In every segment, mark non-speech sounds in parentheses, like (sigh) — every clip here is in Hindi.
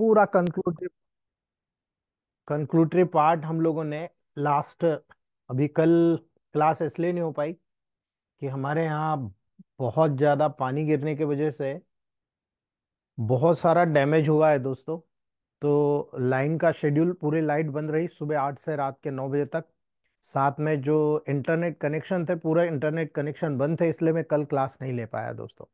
पूरा कंक्लूटिव कंक्लूटरी पार्ट हम लोगों ने लास्ट अभी कल क्लास इसलिए नहीं हो पाई कि हमारे यहाँ बहुत ज़्यादा पानी गिरने की वजह से बहुत सारा डैमेज हुआ है दोस्तों तो लाइन का शेड्यूल पूरी लाइट बंद रही सुबह आठ से रात के नौ बजे तक साथ में जो इंटरनेट कनेक्शन थे पूरा इंटरनेट कनेक्शन बंद थे इसलिए मैं कल क्लास नहीं ले पाया दोस्तों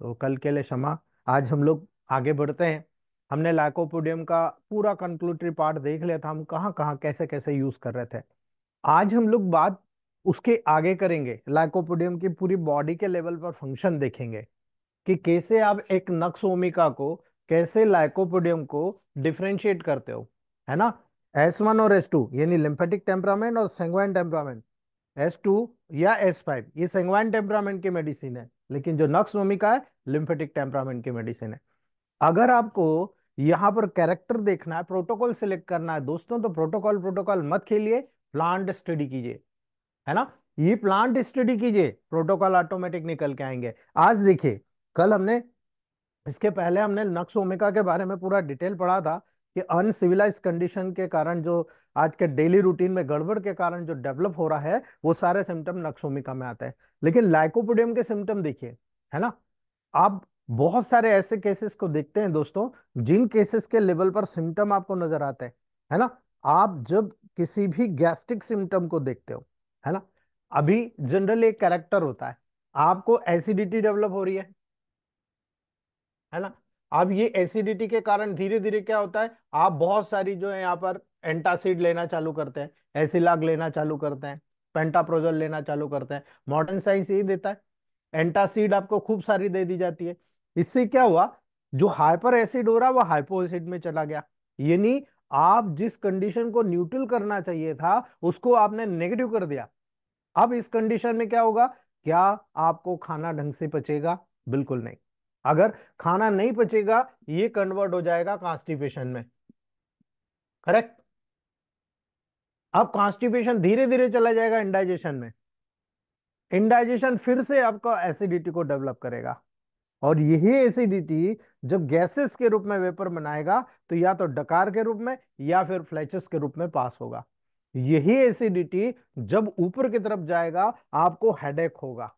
तो कल के लिए क्षमा आज हम लोग आगे बढ़ते हैं हमने लाइकोपोडियम का पूरा कंक्लूटरी पार्ट देख लिया था हम कहाँ कहाँ कैसे कैसे यूज कर रहे थे आज हम लोग बात उसके आगे करेंगे लाइकोपोडियम की पूरी बॉडी के लेवल पर फंक्शन देखेंगे कि कैसे आप एक नक्स ओमिका को कैसे लाइकोपोडियम को डिफ्रेंशिएट करते हो है ना एस वन और एस टू यानी लिम्फेटिक टेम्परामेंट और सेंगवाइन टेम्परामेंट एस टू या एस फाइव ये सेंगवाइन टेम्परामेंट की मेडिसिन है लेकिन जो नक्स ओमिका है लिम्फेटिक टेम्परामेंट की मेडिसिन है अगर आपको यहां पर कैरेक्टर देखना है प्रोटोकॉल सिलेक्ट करना है दोस्तों तो प्रोटोकॉल प्रोटोकॉल मत खेलिए प्लांट स्टडी कीजिए है ना ये प्लांट स्टडी कीजिए प्रोटोकॉल ऑटोमेटिक निकल के आएंगे आज देखिए कल हमने इसके पहले हमने नक्स ओमेका के बारे में पूरा डिटेल पढ़ा था कि अनसिविलाइज कंडीशन के कारण जो आज के डेली रूटीन में गड़बड़ के कारण जो डेवलप हो रहा है वो सारे सिम्टम नक्सोमिका में आते हैं लेकिन लाइकोपोडियम के सिम्टम देखिए है ना आप बहुत सारे ऐसे केसेस को देखते हैं दोस्तों जिन केसेस के लेवल पर सिम्टम आपको नजर आते हैं है ना आप जब किसी भी गैस्ट्रिक सिम्टम को देखते हो है ना अभी जनरल एक कैरेक्टर होता है आपको एसिडिटी डेवलप हो रही है है ना अब ये एसिडिटी के कारण धीरे धीरे क्या होता है आप बहुत सारी जो है यहाँ पर एंटासिड लेना चालू करते हैं एसिलाग लेना चालू करते हैं पेंटाप्रोजल लेना चालू करते हैं मॉडर्न साइंस यही देता है एंटासिड आपको खूब सारी दे दी जाती है इससे क्या हुआ जो हाइपर एसिड हो रहा वो हाइपो एसिड में चला गया यानी आप जिस कंडीशन को न्यूट्रल करना चाहिए था उसको आपने नेगेटिव कर दिया अब इस कंडीशन में क्या होगा क्या आपको खाना ढंग से पचेगा बिल्कुल नहीं अगर खाना नहीं पचेगा ये कन्वर्ट हो जाएगा कॉन्स्टिपेशन में करेक्ट अब कॉन्स्टिपेशन धीरे धीरे चला जाएगा इंडाइजेशन में इंडाइजेशन फिर से आपका एसिडिटी को डेवलप करेगा और यही एसिडिटी जब गैसेस के रूप में वेपर बनाएगा तो या तो डकार के रूप में या फिर फ्लैचेस के रूप में पास होगा यही एसिडिटी जब ऊपर की तरफ जाएगा आपको हेडेक होगा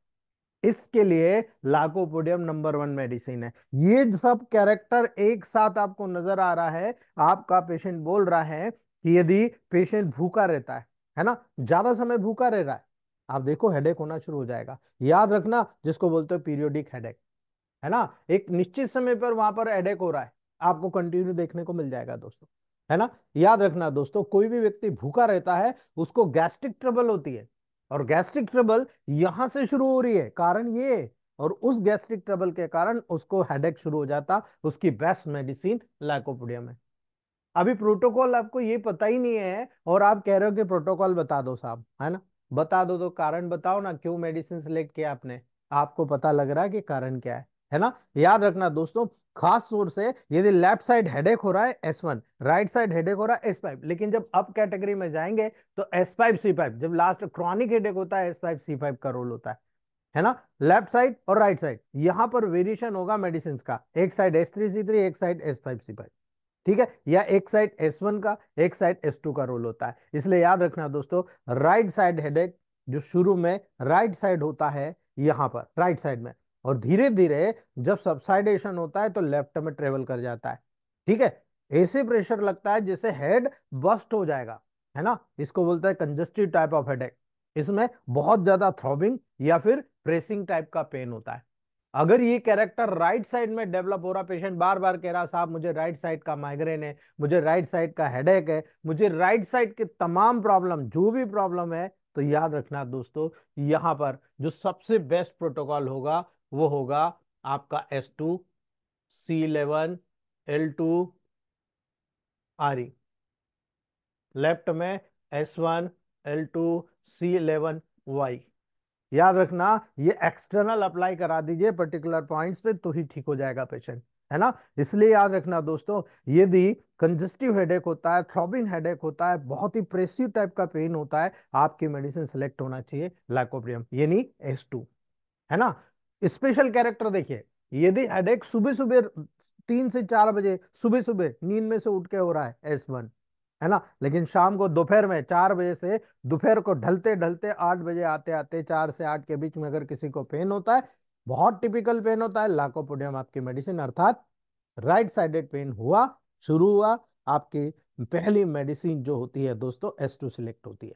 इसके लिए लाकोपोडियम नंबर वन मेडिसिन है ये सब कैरेक्टर एक साथ आपको नजर आ रहा है आपका पेशेंट बोल रहा है कि यदि पेशेंट भूखा रहता है है ना ज्यादा समय भूखा रह रहा है आप देखो हेडेक होना शुरू हो जाएगा याद रखना जिसको बोलते हो पीरियोडिक हेडेक है ना एक निश्चित समय पर वहां पर एडेक हो रहा है आपको कंटिन्यू देखने को मिल जाएगा दोस्तों है ना याद रखना दोस्तों कोई भी व्यक्ति भूखा रहता है उसको गैस्ट्रिक ट्रबल होती है और गैस्ट्रिक ट्रबल यहां से शुरू हो रही है कारण ये और उस गैस्ट्रिक ट्रबल के कारण उसको हेडेक शुरू हो जाता उसकी बेस्ट मेडिसिन लैकोपोडियम है अभी प्रोटोकॉल आपको ये पता ही नहीं है और आप कह रहे हो कि प्रोटोकॉल बता दो साहब है ना बता दो तो कारण बताओ ना क्यों मेडिसिन सेलेक्ट किया आपने आपको पता लग रहा है कि कारण क्या है है ना याद रखना दोस्तों खास तौर से यदि लेफ्ट साइड हेडेक हो रहा है S one right side headache हो रहा है एस फाइव लेकिन जब अप कैटेगरी में जाएंगे तो एस फाइव सी फाइव जब लास्ट क्रॉनिक हेडेक होता है एस फाइव सी फाइव का रोल होता है है ना लेफ्ट साइड और राइट साइड यहां पर वेरिएशन होगा मेडिसिन का एक side S three C three एक side S five C five ठीक है या एक साइड एस वन का एक साइड एस टू का रोल होता है इसलिए याद रखना दोस्तों राइट साइड हेडेक जो शुरू में राइट साइड होता है यहां पर राइट साइड में और धीरे धीरे जब सबसाइडेशन होता है तो लेफ्ट में ट्रेवल कर जाता है ठीक है ऐसे प्रेशर लगता है जैसे हेड बस्ट हो जाएगा है ना इसको बोलता है कंजस्टिव टाइप ऑफ हेड इसमें बहुत ज्यादा थ्रोबिंग या फिर प्रेसिंग टाइप का पेन होता है अगर ये कैरेक्टर राइट साइड में डेवलप हो रहा पेशेंट बार बार कह रहा साहब मुझे राइट साइड का माइग्रेन है मुझे राइट साइड का हेडेक है मुझे राइट साइड के तमाम प्रॉब्लम जो भी प्रॉब्लम है तो याद रखना दोस्तों यहां पर जो सबसे बेस्ट प्रोटोकॉल होगा वो होगा आपका S two C eleven L two R E left में S one L two C eleven Y याद रखना ये एक्सटर्नल अप्लाई करा दीजिए पर्टिकुलर पॉइंट्स पे तो ही ठीक हो जाएगा पेशेंट है ना इसलिए याद रखना दोस्तों यदि कंजेस्टिव हेडेक होता है थ्रॉबिंग हेडेक होता है बहुत ही प्रेसिव टाइप का पेन होता है आपकी मेडिसिन सेलेक्ट होना चाहिए लैकोप्रियम यानी एस टू है ना स्पेशल कैरेक्टर देखिए यदि हेडेक सुबह सुबह तीन से चार बजे सुबह सुबह नींद में से उठ के हो रहा है एस वन है ना लेकिन शाम को दोपहर में चार बजे से दोपहर को ढलते ढलते आठ बजे आते आते चार से आठ के बीच में अगर किसी को पेन होता है बहुत टिपिकल पेन होता है लाकोपोडियम आपकी मेडिसिन अर्थात राइट साइडेड पेन हुआ शुरू हुआ आपकी पहली मेडिसिन जो होती है दोस्तों एस टू सिलेक्ट होती है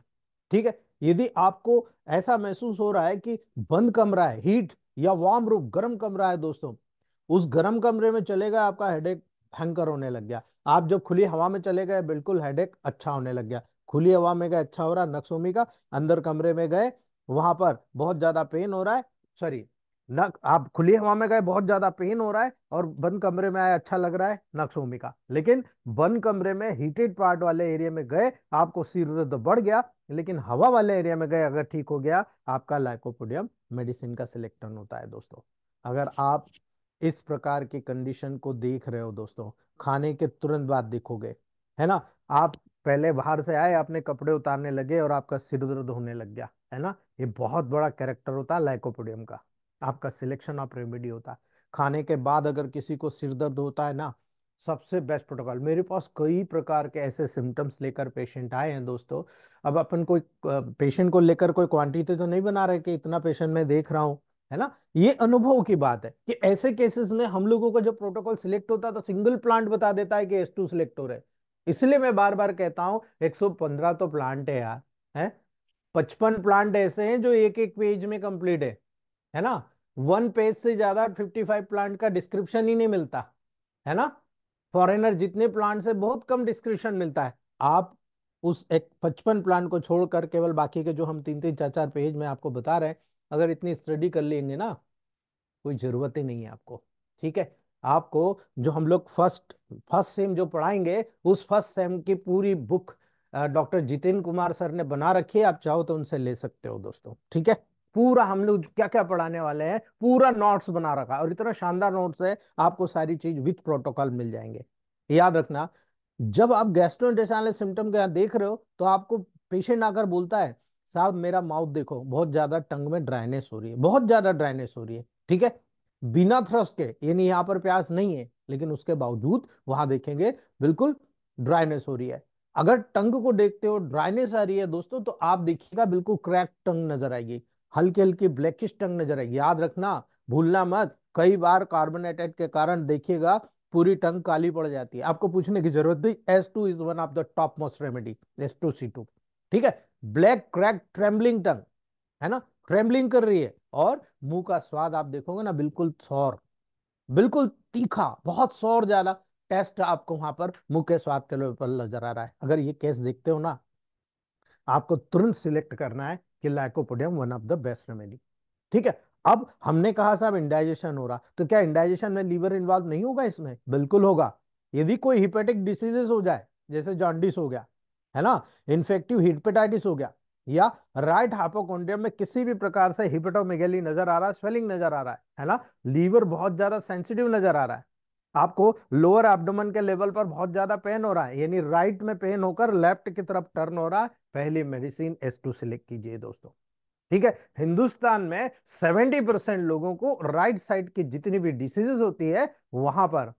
ठीक है यदि आपको ऐसा महसूस हो रहा है कि बंद कमरा है हीट या वार्म रूम गर्म कमरा है दोस्तों उस गर्म कमरे में चले गए आपका हेडेक हैंकर होने लग गया आप जब खुली हवा में चले गए बिल्कुल हेडेक अच्छा होने लग गया खुली हवा में गए अच्छा हो रहा नक्सोमी का अंदर कमरे में गए वहां पर बहुत ज्यादा पेन हो रहा है सॉरी नक आप खुली हवा में गए बहुत ज्यादा पेन हो रहा है और बंद कमरे में आए अच्छा लग रहा है नक्सोमी का लेकिन बंद कमरे में हीटेड पार्ट वाले एरिया में गए आपको सिर दर्द बढ़ गया लेकिन हवा वाले एरिया में गए अगर ठीक हो गया आपका लाइकोपोडियम मेडिसिन का सिलेक्टन होता है दोस्तों अगर आप इस प्रकार की कंडीशन को देख रहे हो दोस्तों खाने के तुरंत बाद देखोगे है ना आप पहले बाहर से आए आपने कपड़े उतारने लगे और आपका सिर दर्द होने लग गया है ना ये बहुत बड़ा कैरेक्टर होता है लाइकोपोडियम का आपका सिलेक्शन ऑफ रेमेडी होता है खाने के बाद अगर किसी को सिर दर्द होता है ना सबसे बेस्ट प्रोटोकॉल मेरे पास कई प्रकार के ऐसे सिम्टम्स लेकर पेशेंट आए हैं दोस्तों अब अपन कोई पेशेंट को लेकर कोई क्वांटिटी तो नहीं बना रहे कि इतना पेशेंट मैं देख रहा हूँ है ना ये अनुभव की बात है कि ऐसे केसेस में हम लोगों का जब प्रोटोकॉल सिलेक्ट होता है तो सिंगल प्लांट बता देता है कि एस टू सिलेक्ट हो रहे इसलिए मैं बार बार कहता हूँ एक तो प्लांट है यार है पचपन प्लांट ऐसे हैं जो एक एक पेज में कंप्लीट है है ना वन पेज से ज्यादा फिफ्टी प्लांट का डिस्क्रिप्शन ही नहीं मिलता है ना फॉरेनर जितने प्लांट से बहुत कम डिस्क्रिप्शन मिलता है आप उस एक पचपन प्लांट को छोड़कर केवल बाकी के जो हम तीन तीन चार चार पेज में आपको बता रहे हैं अगर इतनी स्टडी कर लेंगे ना कोई जरूरत ही नहीं है आपको ठीक है आपको जो हम लोग फर्स्ट फर्स्ट सेम जो पढ़ाएंगे उस फर्स्ट सेम की पूरी book doctor Jitendra Kumar sir ने बना रखी है आप चाहो तो उनसे ले सकते हो दोस्तों ठीक है पूरा हम लोग क्या क्या पढ़ाने वाले हैं पूरा नोट्स बना रखा है और इतना शानदार नोट्स है आपको सारी चीज विथ प्रोटोकॉल मिल जाएंगे याद रखना जब आप गैस्ट्रोइंटेस्टाइनल सिम्टम के यहाँ देख रहे हो तो आपको पेशेंट आकर बोलता है साहब मेरा माउथ देखो बहुत ज्यादा टंग में ड्राइनेस हो रही है बहुत ज्यादा ड्राइनेस हो रही है ठीक है बिना थ्रस्ट के यानी यहाँ पर प्यास नहीं है लेकिन उसके बावजूद वहां देखेंगे बिल्कुल ड्राइनेस हो रही है अगर टंग को देखते हो ड्राइनेस आ रही है दोस्तों तो आप देखिएगा बिल्कुल क्रैक टंग नजर आएगी हल्की हल्की ब्लैकिश टंग नजर आएगी याद रखना भूलना मत कई बार कार्बोनेटेड के कारण देखिएगा पूरी टंग काली पड़ जाती है आपको पूछने की जरूरत नहीं S two is one of the top most remedy S two C two ठीक है ब्लैक क्रैक ट्रेम्बलिंग टंग है ना ट्रेम्बलिंग कर रही है और मुंह का स्वाद आप देखोगे ना बिल्कुल सौर बिल्कुल तीखा बहुत सौर ज्यादा टेस्ट आपको वहां पर मुंह के स्वाद के पर नजर आ रहा है अगर ये केस देखते हो ना आपको तुरंत सिलेक्ट करना है कि lycopodium one of the best remedy ठीक है अब हमने कहा साहब इंडाइजेशन हो रहा तो क्या इंडाइजेशन में लीवर इन्वॉल्व नहीं होगा इसमें बिल्कुल होगा यदि कोई हिपेटिक डिसीजेस हो जाए जैसे जॉन्डिस हो गया है ना इन्फेक्टिव हिपेटाइटिस हो गया या राइट हाइपोकोन्ड्रियम में किसी भी प्रकार से हिपेटोमेगेली नजर आ रहा है स्वेलिंग नजर आ रहा है है ना लीवर बहुत ज्यादा सेंसिटिव नजर आ रहा है आपको लोअर एब्डोमन के लेवल पर बहुत ज्यादा पेन हो रहा है यानी राइट में पेन होकर लेफ्ट की तरफ टर्न हो रहा है पहली मेडिसिन एस टू सिलेक्ट कीजिए दोस्तों ठीक है हिंदुस्तान में 70 परसेंट लोगों को राइट साइड की जितनी भी डिसीजेस होती है वहां पर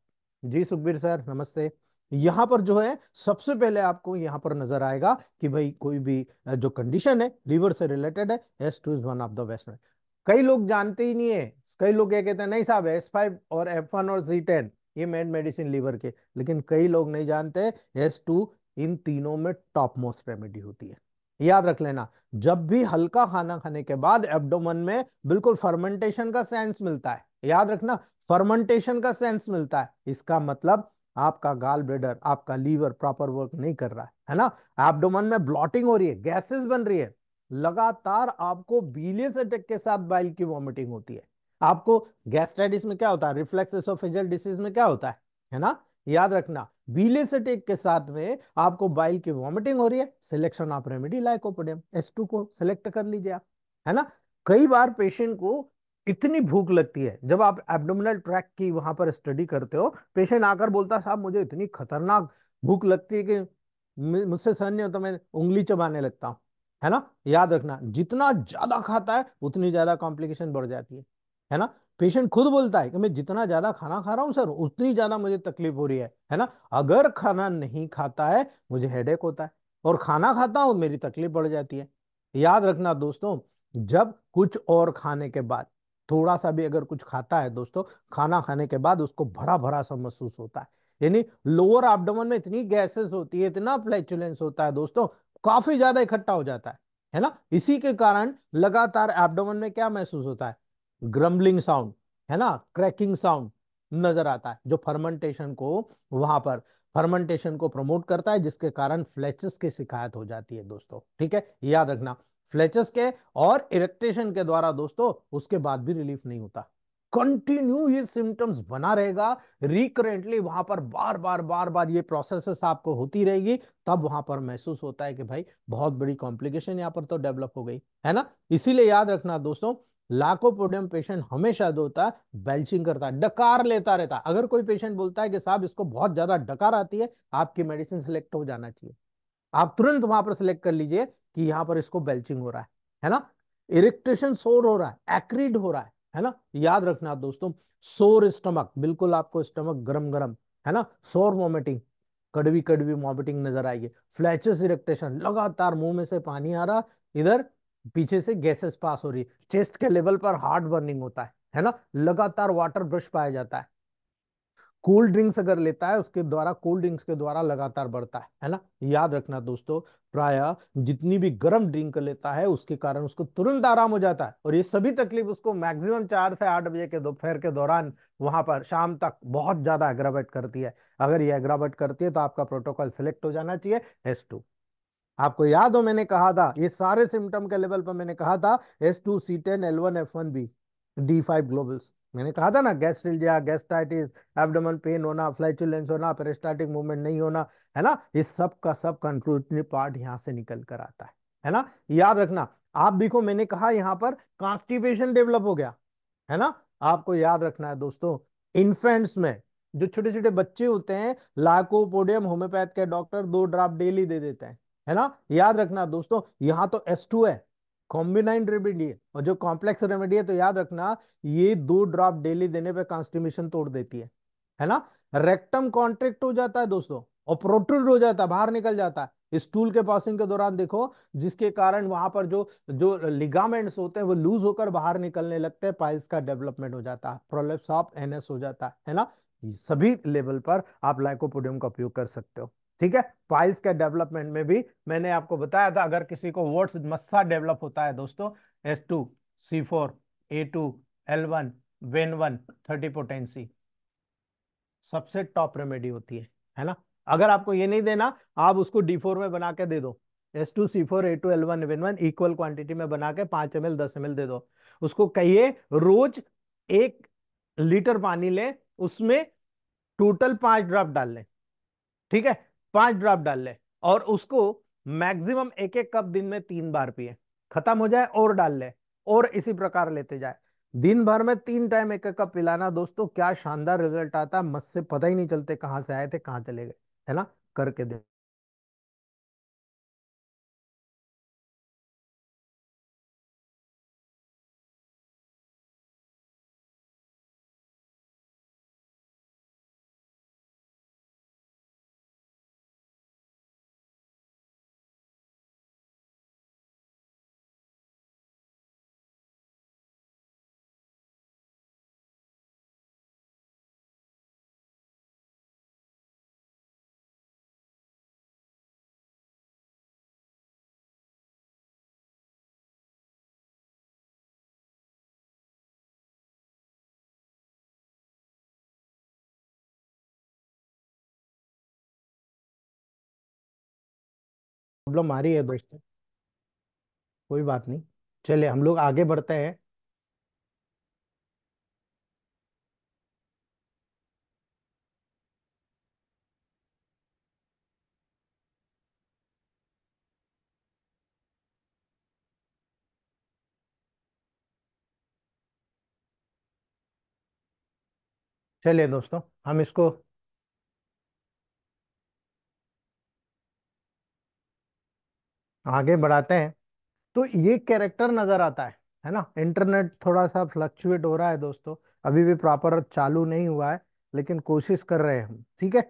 जी सुखबीर सर नमस्ते यहां पर जो है सबसे पहले आपको यहां पर नजर आएगा कि भाई कोई भी जो कंडीशन है लीवर से रिलेटेड है S two is one of the best कई लोग जानते ही नहीं है कई लोग ये कहते हैं नहीं साहब एस फाइव और एफ वन और जी टेन ये मेन मेडिसिन लीवर के लेकिन कई लोग नहीं जानते एस टू इन तीनों में टॉप मोस्ट रेमेडी होती है याद रख लेना जब भी हल्का खाना खाने के बाद एब्डोमन में बिल्कुल फर्मेंटेशन का सेंस मिलता है याद रखना फर्मेंटेशन का सेंस मिलता है इसका मतलब आपका गाल ब्लेडर आपका लीवर प्रॉपर वर्क नहीं कर रहा है है ना एब्डोमन में ब्लॉटिंग हो रही है गैसेस बन रही है लगातार आपको बीलियस अटैक के साथ बाइल की वॉमिटिंग होती है आपको गैस्ट्राइटिस में क्या होता है रिफ्लेक्स एसोफेजल डिसीज में क्या होता है है ना याद रखना बीलेस अटैक के साथ में आपको बाइल की वॉमिटिंग हो रही है selection of remedy lycopodium S two को सिलेक्ट कर लीजिए आप है ना कई बार पेशेंट को इतनी भूख लगती है जब आप एब्डोमिनल ट्रैक की वहां पर स्टडी करते हो पेशेंट आकर बोलता साहब मुझे इतनी खतरनाक भूख लगती है कि मुझसे सहन नहीं होता मैं उंगली चबाने लगता हूँ है ना याद रखना जितना ज्यादा खाता है उतनी ज्यादा कॉम्प्लिकेशन बढ़ जाती है है ना पेशेंट खुद बोलता है कि मैं जितना ज्यादा खाना खा रहा हूँ सर उतनी ज्यादा मुझे तकलीफ हो रही है है ना अगर खाना नहीं खाता है मुझे हेडेक होता है और खाना खाता हूँ मेरी तकलीफ बढ़ जाती है याद रखना दोस्तों जब कुछ और खाने के बाद थोड़ा सा भी अगर कुछ खाता है दोस्तों खाना खाने के बाद उसको भरा भरा सा महसूस होता है यानी लोअर आपडमन में इतनी गैसेस होती है इतना फ्लैचुलेंस होता है दोस्तों काफी ज्यादा इकट्ठा हो जाता है है ना इसी के कारण लगातार एबडोमन में क्या महसूस होता है ग्रम्बलिंग साउंड है ना क्रैकिंग साउंड नजर आता है जो फर्मेंटेशन को वहां पर फर्मेंटेशन को प्रमोट करता है जिसके कारण फ्लैचेस की शिकायत हो जाती है दोस्तों ठीक है याद रखना फ्लैचेस के और इरेक्टेशन के द्वारा दोस्तों उसके बाद भी रिलीफ नहीं होता कंटिन्यू ये सिम्टम्स बना रहेगा रिकरेंटली वहां पर बार बार बार बार ये प्रोसेस आपको होती रहेगी तब वहां पर महसूस होता है कि भाई बहुत बड़ी कॉम्प्लिकेशन यहाँ पर तो डेवलप हो गई है ना इसीलिए याद रखना दोस्तों लाखों पोडियम पेशेंट हमेशा होता बेल्चिंग करता है डकार लेता रहता है अगर कोई पेशेंट बोलता है कि साहब इसको बहुत ज्यादा डकार आती है आपकी मेडिसिन सिलेक्ट हो जाना चाहिए आप तुरंत वहां पर सिलेक्ट कर लीजिए कि यहाँ पर इसको बेल्चिंग हो रहा है है ना इरेक्टेशन सोर हो रहा है एक्रीड हो रहा है है ना याद रखना दोस्तों सोर स्टमक बिल्कुल आपको स्टमक गरम गरम है ना सोर वॉमिटिंग कड़वी कड़वी वॉमिटिंग नजर आएगी फ्लैचस इरेक्टेशन लगातार मुंह में से पानी आ रहा इधर पीछे से गैसेस पास हो रही है चेस्ट के लेवल पर हार्ट बर्निंग होता है है ना लगातार वाटर ब्रश पाया जाता है कोल्ड ड्रिंक्स अगर लेता है उसके द्वारा कोल्ड ड्रिंक्स के द्वारा लगातार बढ़ता है है ना याद रखना दोस्तों प्राय जितनी भी गर्म ड्रिंक लेता है उसके कारण उसको तुरंत आराम हो जाता है और ये सभी तकलीफ उसको मैक्सिमम चार से आठ बजे के दोपहर के दौरान वहां पर शाम तक बहुत ज्यादा एग्रावेट करती है अगर ये एग्रावेट करती है तो आपका प्रोटोकॉल सिलेक्ट हो जाना चाहिए एस टू आपको याद हो मैंने कहा था ये सारे सिम्टम के लेवल पर मैंने कहा था S two C ten L one F one B D five globules मैंने कहा था ना गैस्ट्रिल्जिया गैस्ट्राइटिस एब्डोमन पेन होना फ्लैचुलेंस होना पेरिस्टाइटिक मूवमेंट नहीं होना है ना इस सब का सब कंक्लूटरी पार्ट यहाँ से निकल कर आता है है ना याद रखना आप देखो मैंने कहा यहाँ पर कॉन्स्टिपेशन डेवलप हो गया है ना आपको याद रखना है दोस्तों इन्फेंट्स में जो छोटे छोटे बच्चे होते हैं लाकोपोडियम होम्योपैथ के डॉक्टर दो ड्राप डेली दे देते हैं है ना याद रखना दोस्तों यहाँ तो एस टू है कॉम्बिनाइन रेमेडी है और जो कॉम्प्लेक्स रेमेडी है तो याद रखना ये दो ड्रॉप डेली देने पे कॉन्स्टिमेशन तोड़ देती है है ना रेक्टम कॉन्ट्रेक्ट हो जाता है दोस्तों और प्रोट्रूड हो जाता है बाहर निकल जाता है स्टूल के पासिंग के दौरान देखो जिसके कारण वहां पर जो जो लिगामेंट्स होते हैं वो लूज होकर बाहर निकलने लगते हैं पाइल्स का डेवलपमेंट हो जाता है प्रोलेप्स ऑफ एनएस हो जाता है ना सभी लेवल पर आप लाइकोपोडियम का उपयोग कर सकते हो ठीक है पाइल्स के डेवलपमेंट में भी मैंने आपको बताया था अगर किसी को वर्ड्स मस्सा डेवलप होता है दोस्तों S two C four A two L one when one thirty potency सबसे टॉप रेमेडी होती है है ना अगर आपको ये नहीं देना आप उसको डी फोर में बना के दे दो S two C four A two L one when one equal quantity में बना के पांच एम एल दस एम एल दे दो उसको कहिए रोज एक लीटर पानी लें उसमें टोटल पांच ड्रॉप डाल लें ठीक है पांच ड्रॉप डाल ले और उसको मैक्सिमम एक एक कप दिन में तीन बार पिए खत्म हो जाए और डाल ले और इसी प्रकार लेते जाए दिन भर में तीन टाइम एक एक कप पिलाना दोस्तों क्या शानदार रिजल्ट आता है मस्त से पता ही नहीं चलते कहाँ से आए थे कहाँ चले गए है ना करके दे प्रॉब्लम आ रही है दोस्तों कोई बात नहीं चले हम लोग आगे बढ़ते हैं चलिए दोस्तों हम इसको आगे बढ़ाते हैं तो ये कैरेक्टर नज़र आता है है ना इंटरनेट थोड़ा सा फ्लक्चुएट हो रहा है दोस्तों अभी भी प्रॉपर चालू नहीं हुआ है लेकिन कोशिश कर रहे हैं हम ठीक है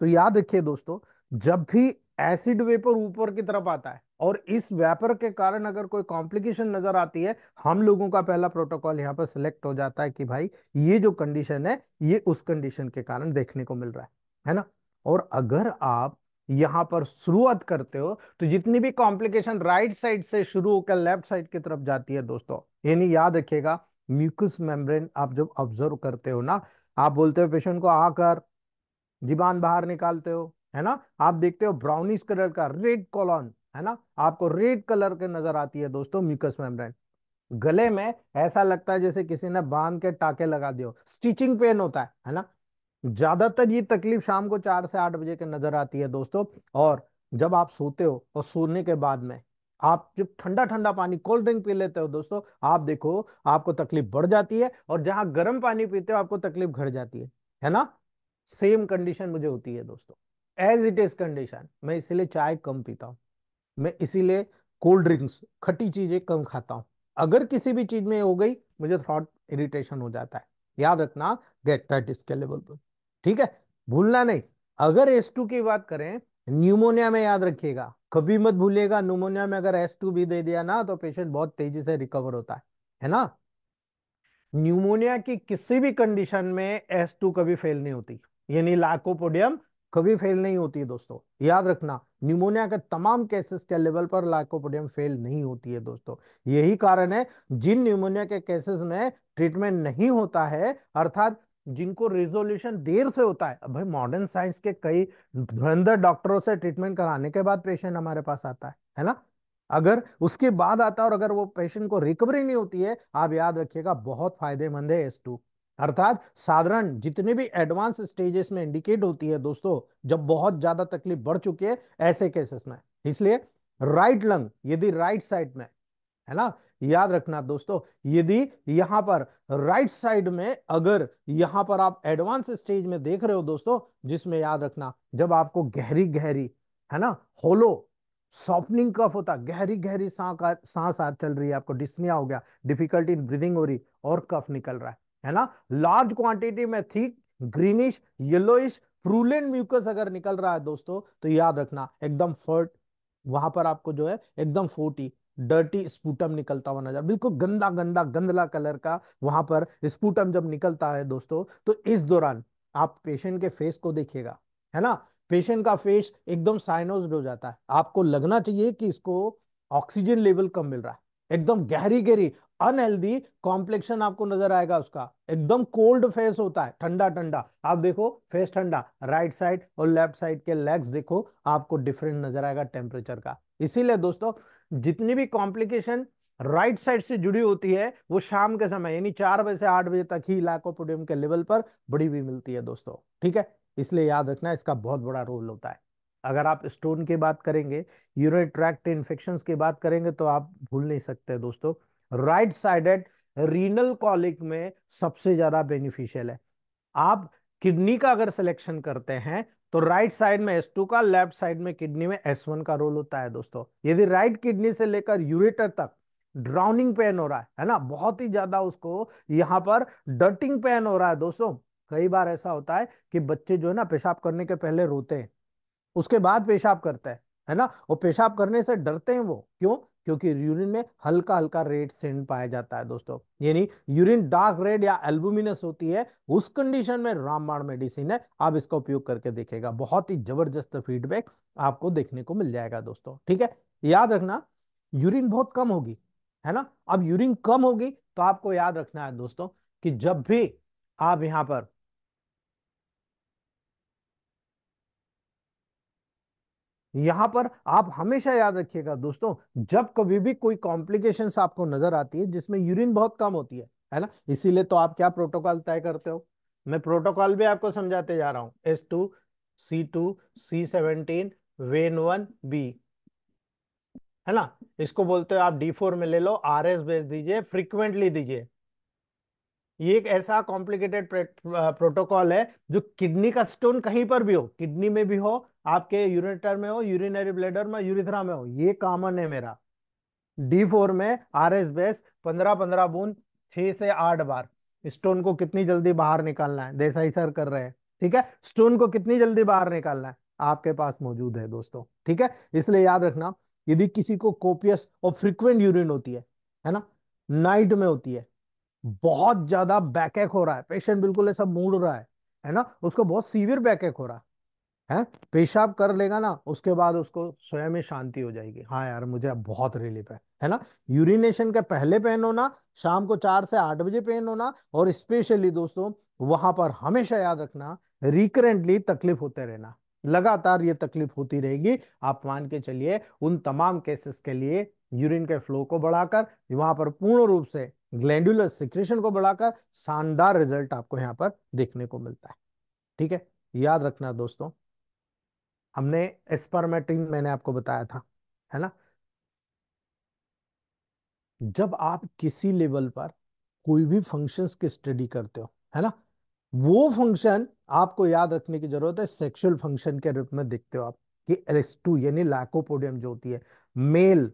तो याद रखिए दोस्तों जब भी एसिड वेपर ऊपर की तरफ आता है और इस वेपर के कारण अगर कोई कॉम्प्लिकेशन नजर आती है हम लोगों का पहला प्रोटोकॉल यहाँ पर सिलेक्ट हो जाता है कि भाई ये जो कंडीशन है ये उस कंडीशन के कारण देखने को मिल रहा है है ना और अगर आप यहां पर शुरुआत करते हो तो जितनी भी कॉम्प्लिकेशन राइट साइड से शुरू होकर लेफ्ट साइड की तरफ जाती है दोस्तों यानी याद रखिएगा म्यूकस मेम्ब्रेन आप जब ऑब्जर्व करते हो ना आप बोलते हो पेशेंट को आकर जीबान बाहर निकालते हो है ना आप देखते हो ब्राउनिश कलर का रेड कॉलोन है ना आपको रेड कलर के नजर आती है दोस्तों म्यूकस मेम्ब्रेन गले में ऐसा लगता है जैसे किसी ने बांध के टाके लगा दियो स्टिचिंग पेन होता है है ना ज्यादातर ये तकलीफ शाम को चार से आठ बजे के नजर आती है दोस्तों और जब आप सोते हो और सोने के बाद में आप जब ठंडा ठंडा पानी कोल्ड ड्रिंक पी लेते हो दोस्तों आप देखो आपको तकलीफ बढ़ जाती है और जहां गर्म पानी पीते हो आपको तकलीफ घट जाती है है ना सेम कंडीशन मुझे होती है दोस्तों एज इट इज कंडीशन मैं इसीलिए चाय कम पीता हूँ मैं इसीलिए कोल्ड ड्रिंक्स खट्टी चीजें कम खाता हूँ अगर किसी भी चीज में हो गई मुझे थ्रॉट इरिटेशन हो जाता है याद रखना गेट दैट इज स्केलेबल ठीक है भूलना नहीं अगर एस टू की बात करें न्यूमोनिया में याद रखिएगा कभी मत भूलिएगा न्यूमोनिया में अगर एस टू भी दे दिया ना तो पेशेंट बहुत तेजी से रिकवर होता है है ना न्यूमोनिया की किसी भी कंडीशन में एस टू कभी फेल नहीं होती यानी लाकोपोडियम कभी फेल नहीं होती दोस्तों याद रखना न्यूमोनिया के तमाम केसेस के लेवल पर लाइकोपोडियम फेल नहीं होती है दोस्तों यही कारण है जिन न्यूमोनिया के केसेस में ट्रीटमेंट नहीं होता है अर्थात जिनको रिजोल्यूशन देर से होता है भाई मॉडर्न साइंस के कई धुरंधर डॉक्टरों से ट्रीटमेंट कराने के बाद पेशेंट हमारे पास आता है है ना अगर उसके बाद आता है और अगर वो पेशेंट को रिकवरी नहीं होती है आप याद रखिएगा बहुत फायदेमंद है एस टू अर्थात साधारण जितने भी एडवांस स्टेजेस में इंडिकेट होती है दोस्तों जब बहुत ज्यादा तकलीफ बढ़ चुकी है ऐसे केसेस में इसलिए राइट लंग यदि राइट साइड में है ना याद रखना दोस्तों यदि यहां पर राइट साइड में अगर यहां पर आप एडवांस स्टेज में देख रहे हो दोस्तों जिसमें याद रखना जब आपको गहरी गहरी है ना होलो सॉफ्टनिंग कफ होता गहरी गहरी सांस आ चल रही है आपको डिस्निया हो गया डिफिकल्टी इन ब्रीदिंग हो रही और कफ निकल रहा है है ना लार्ज क्वांटिटी में thick greenish yellowish purulent mucus अगर निकल रहा है दोस्तों तो याद रखना एकदम फर्ट वहां पर आपको जो है एकदम फोर्टी डर्टी स्पूटम निकलता हुआ नजर बिल्कुल गंदा गंदा गंदला कलर का वहां पर स्पूटम जब निकलता है दोस्तों तो इस दौरान आप पेशेंट के फेस को देखिएगा है ना पेशेंट का फेस एकदम साइनोज हो जाता है आपको लगना चाहिए कि इसको ऑक्सीजन लेवल कम मिल रहा है एकदम गहरी गहरी अनहेल्दी कॉम्प्लेक्शन आपको नजर आएगा उसका एकदम कोल्ड फेस होता है ठंडा ठंडा आप देखो फेस ठंडा राइट साइड और लेफ्ट साइड के लेग्स देखो आपको डिफरेंट नजर आएगा टेम्परेचर का इसीलिए दोस्तों जितनी भी कॉम्प्लिकेशन राइट साइड से जुड़ी होती है वो शाम के समय यानी चार बजे से आठ बजे तक ही इलाकोपोडियम के लेवल पर बढ़ी हुई मिलती है दोस्तों ठीक है इसलिए याद रखना इसका बहुत बड़ा रोल होता है अगर आप स्टोन की बात करेंगे यूरोट्रैक्ट इन्फेक्शन की बात करेंगे तो आप भूल नहीं सकते दोस्तों राइट साइडेड रीनल कॉलिक में सबसे ज्यादा बेनिफिशियल है आप किडनी का अगर सिलेक्शन करते हैं तो राइट साइड में S2 का लेफ्ट साइड में किडनी में S1 का रोल होता है दोस्तों यदि राइट किडनी से लेकर यूरेटर तक ड्राउनिंग पेन हो रहा है है ना बहुत ही ज्यादा उसको यहाँ पर डटिंग पेन हो रहा है दोस्तों कई बार ऐसा होता है कि बच्चे जो है ना पेशाब करने के पहले रोते हैं उसके बाद पेशाब करते हैं है ना वो पेशाब करने से डरते हैं वो क्यों क्योंकि यूरिन में हल्का हल्का रेड सेंड पाया जाता है दोस्तों यानी यूरिन डार्क रेड या एल्बुमिनस होती है उस कंडीशन में रामबाण मेडिसिन है आप इसका उपयोग करके देखेगा बहुत ही जबरदस्त फीडबैक आपको देखने को मिल जाएगा दोस्तों ठीक है याद रखना यूरिन बहुत कम होगी है ना अब यूरिन कम होगी तो आपको याद रखना है दोस्तों कि जब भी आप यहाँ पर यहां पर आप हमेशा याद रखिएगा दोस्तों जब कभी भी कोई कॉम्प्लिकेशन आपको नजर आती है जिसमें यूरिन बहुत कम होती है है ना इसीलिए तो आप क्या प्रोटोकॉल तय करते हो मैं प्रोटोकॉल भी आपको समझाते जा रहा हूँ S two C two C seventeen when one B है ना इसको बोलते हो आप डी फोर में ले लो आर एस भेज दीजिए फ्रीक्वेंटली दीजिए ये एक ऐसा कॉम्प्लिकेटेड प्रोटोकॉल है जो किडनी का स्टोन कहीं पर भी हो किडनी में भी हो आपके यूरिटर में हो यूरिनरी ब्लेडर में यूरिथ्रा में हो ये कॉमन है मेरा डी फोर में आर एस बेस पंद्रह पंद्रह बूंद छह से आठ बार स्टोन को कितनी जल्दी बाहर निकालना है देसाई सर कर रहे हैं ठीक है स्टोन को कितनी जल्दी बाहर निकालना है आपके पास मौजूद है दोस्तों ठीक है इसलिए याद रखना यदि किसी को कोपियस और फ्रिक्वेंट यूरिन होती है है ना नाइट में होती है बहुत ज्यादा बैकएक हो रहा है पेशेंट बिल्कुल ऐसा मूड रहा है है ना उसको बहुत सीवियर बैकएक हो रहा है है पेशाब कर लेगा ना उसके बाद उसको स्वयं में शांति हो जाएगी हाँ यार मुझे बहुत रिलीफ है है ना यूरिनेशन के पहले पेन होना शाम को चार से आठ बजे पेन होना और स्पेशली दोस्तों वहां पर हमेशा याद रखना रिकरेंटली तकलीफ होते रहना लगातार ये तकलीफ होती रहेगी आप मान के चलिए उन तमाम केसेस के लिए यूरिन के फ्लो को बढ़ाकर वहां पर पूर्ण रूप से ग्लैंडुलर सिक्रेशन को बढ़ाकर शानदार रिजल्ट आपको यहाँ पर देखने को मिलता है ठीक है याद रखना दोस्तों हमने एस्परमेटिन मैंने आपको बताया था है ना जब आप किसी लेवल पर कोई भी फंक्शंस की स्टडी करते हो है ना वो फंक्शन आपको याद रखने की जरूरत है सेक्सुअल फंक्शन के रूप में देखते हो आप कि एलेक्स टू यानी लैकोपोडियम जो होती है मेल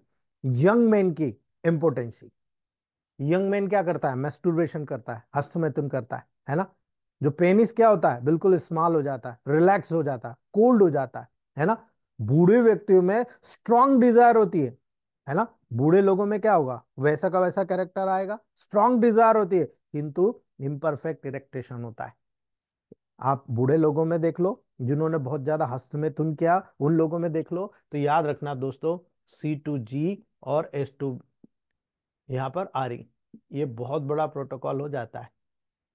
यंग मैन की इंपोर्टेंसी यंग मैन क्या करता है मेस्टूर्बेशन करता है हस्तमैथुन करता है है ना जो पेनिस क्या होता है बिल्कुल स्मॉल हो जाता है रिलैक्स हो जाता है कोल्ड हो जाता है है ना बूढ़े व्यक्तियों में स्ट्रांग डिजायर होती है है ना बूढ़े लोगों में क्या होगा वैसा का वैसा कैरेक्टर आएगा स्ट्रांग डिजायर होती है किंतु इम्परफेक्ट इरेक्टेशन होता है आप बूढ़े लोगों में देख लो जिन्होंने बहुत ज्यादा हस्त में तुम किया उन लोगों में देख लो तो याद रखना दोस्तों सी टू जी और एस टू यहाँ पर आ रही ये बहुत बड़ा प्रोटोकॉल हो जाता है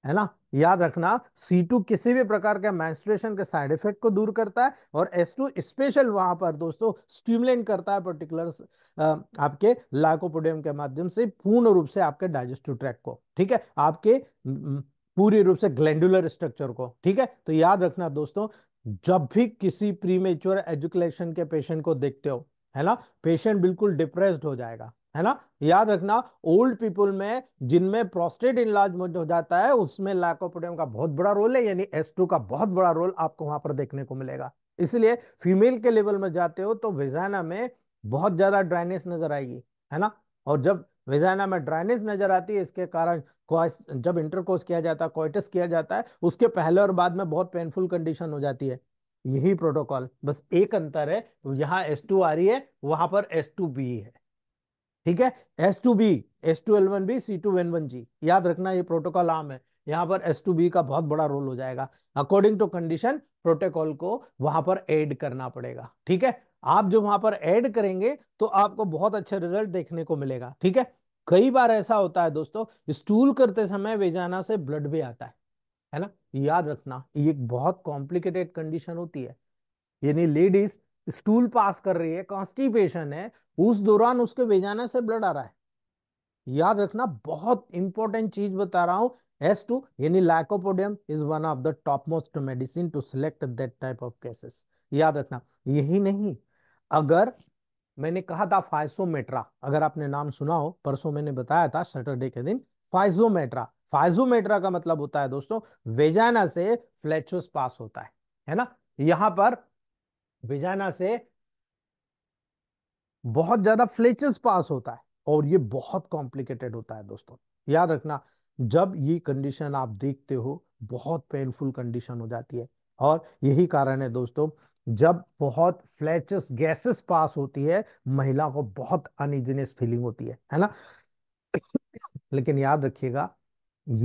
है ना याद रखना C2 किसी भी प्रकार के मैंस्ट्रेशन के साइड इफेक्ट को दूर करता है और S2 स्पेशल वहां पर दोस्तों स्ट्रीमलाइन करता है पर्टिकुलर आपके लाइकोपोडियम के माध्यम से पूर्ण रूप से आपके डाइजेस्टिव ट्रैक को ठीक है आपके पूरी रूप से ग्लैंडुलर स्ट्रक्चर को ठीक है तो याद रखना दोस्तों जब भी किसी प्रीमेच्योर एजुकेशन के पेशेंट को देखते हो है ना पेशेंट बिल्कुल डिप्रेस्ड हो जाएगा है ना याद रखना ओल्ड पीपुल में जिनमें प्रोस्टेट इलाज हो जाता है उसमें लैकोपोडियम का बहुत बड़ा रोल है यानी एस टू का बहुत बड़ा रोल आपको वहां पर देखने को मिलेगा इसलिए फीमेल के लेवल में जाते हो तो वेजाइना में बहुत ज्यादा ड्राइनेस नजर आएगी है ना और जब वेजाइना में ड्राइनेस नजर आती है इसके कारण जब इंटरकोर्स किया जाता है कोइटस किया जाता है उसके पहले और बाद में बहुत पेनफुल कंडीशन हो जाती है यही प्रोटोकॉल बस एक अंतर है तो यहाँ एस टू आ रही है वहां पर एस टू बी है ठीक है S two B S two L one B C two N one G याद रखना ये प्रोटोकॉल आम है यहाँ पर एस टू बी का बहुत बड़ा रोल हो जाएगा अकॉर्डिंग टू कंडीशन प्रोटोकॉल को वहां पर एड करना पड़ेगा ठीक है आप जो वहां पर ऐड करेंगे तो आपको बहुत अच्छा रिजल्ट देखने को मिलेगा ठीक है कई बार ऐसा होता है दोस्तों स्टूल करते समय वेजाना से ब्लड भी आता है है ना याद रखना ये एक बहुत कॉम्प्लिकेटेड कंडीशन होती है यानी लेडीज स्टूल पास कर रही है कॉन्स्टिपेशन है उस दौरान उसके बेजाने से ब्लड आ रहा है याद रखना बहुत इंपॉर्टेंट चीज बता रहा हूं एस टू यानी lycopodium is one of the top most medicine to select that type of cases याद रखना यही नहीं अगर मैंने कहा था फाइसोमेट्रा अगर आपने नाम सुना हो परसों मैंने बताया था सैटरडे के दिन फाइजोमेट्रा फाइजोमेट्रा का मतलब होता है दोस्तों वेजाना से फ्लेचस पास होता है है ना यहां पर भिजाना से बहुत ज्यादा फ्लेचेस पास होता है और ये बहुत कॉम्प्लिकेटेड होता है दोस्तों याद रखना जब ये कंडीशन आप देखते हो बहुत पेनफुल कंडीशन हो जाती है और यही कारण है दोस्तों जब बहुत फ्लैचस गैसेस पास होती है महिला को बहुत अनइजीनेस फीलिंग होती है है ना लेकिन याद रखिएगा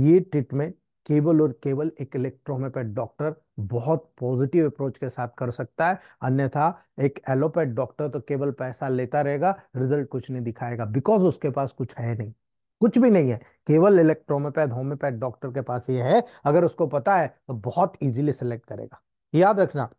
ये ट्रीटमेंट केवल और केवल एक इलेक्ट्रोमेपैथ डॉक्टर बहुत पॉजिटिव अप्रोच के साथ कर सकता है अन्यथा एक एलोपैथ डॉक्टर तो केवल पैसा लेता रहेगा रिजल्ट कुछ नहीं दिखाएगा बिकॉज उसके पास कुछ है नहीं कुछ भी नहीं है केवल इलेक्ट्रोमेपैथ होम्योपैथ डॉक्टर के पास ये है अगर उसको पता है तो बहुत इजीली सेलेक्ट करेगा याद रखना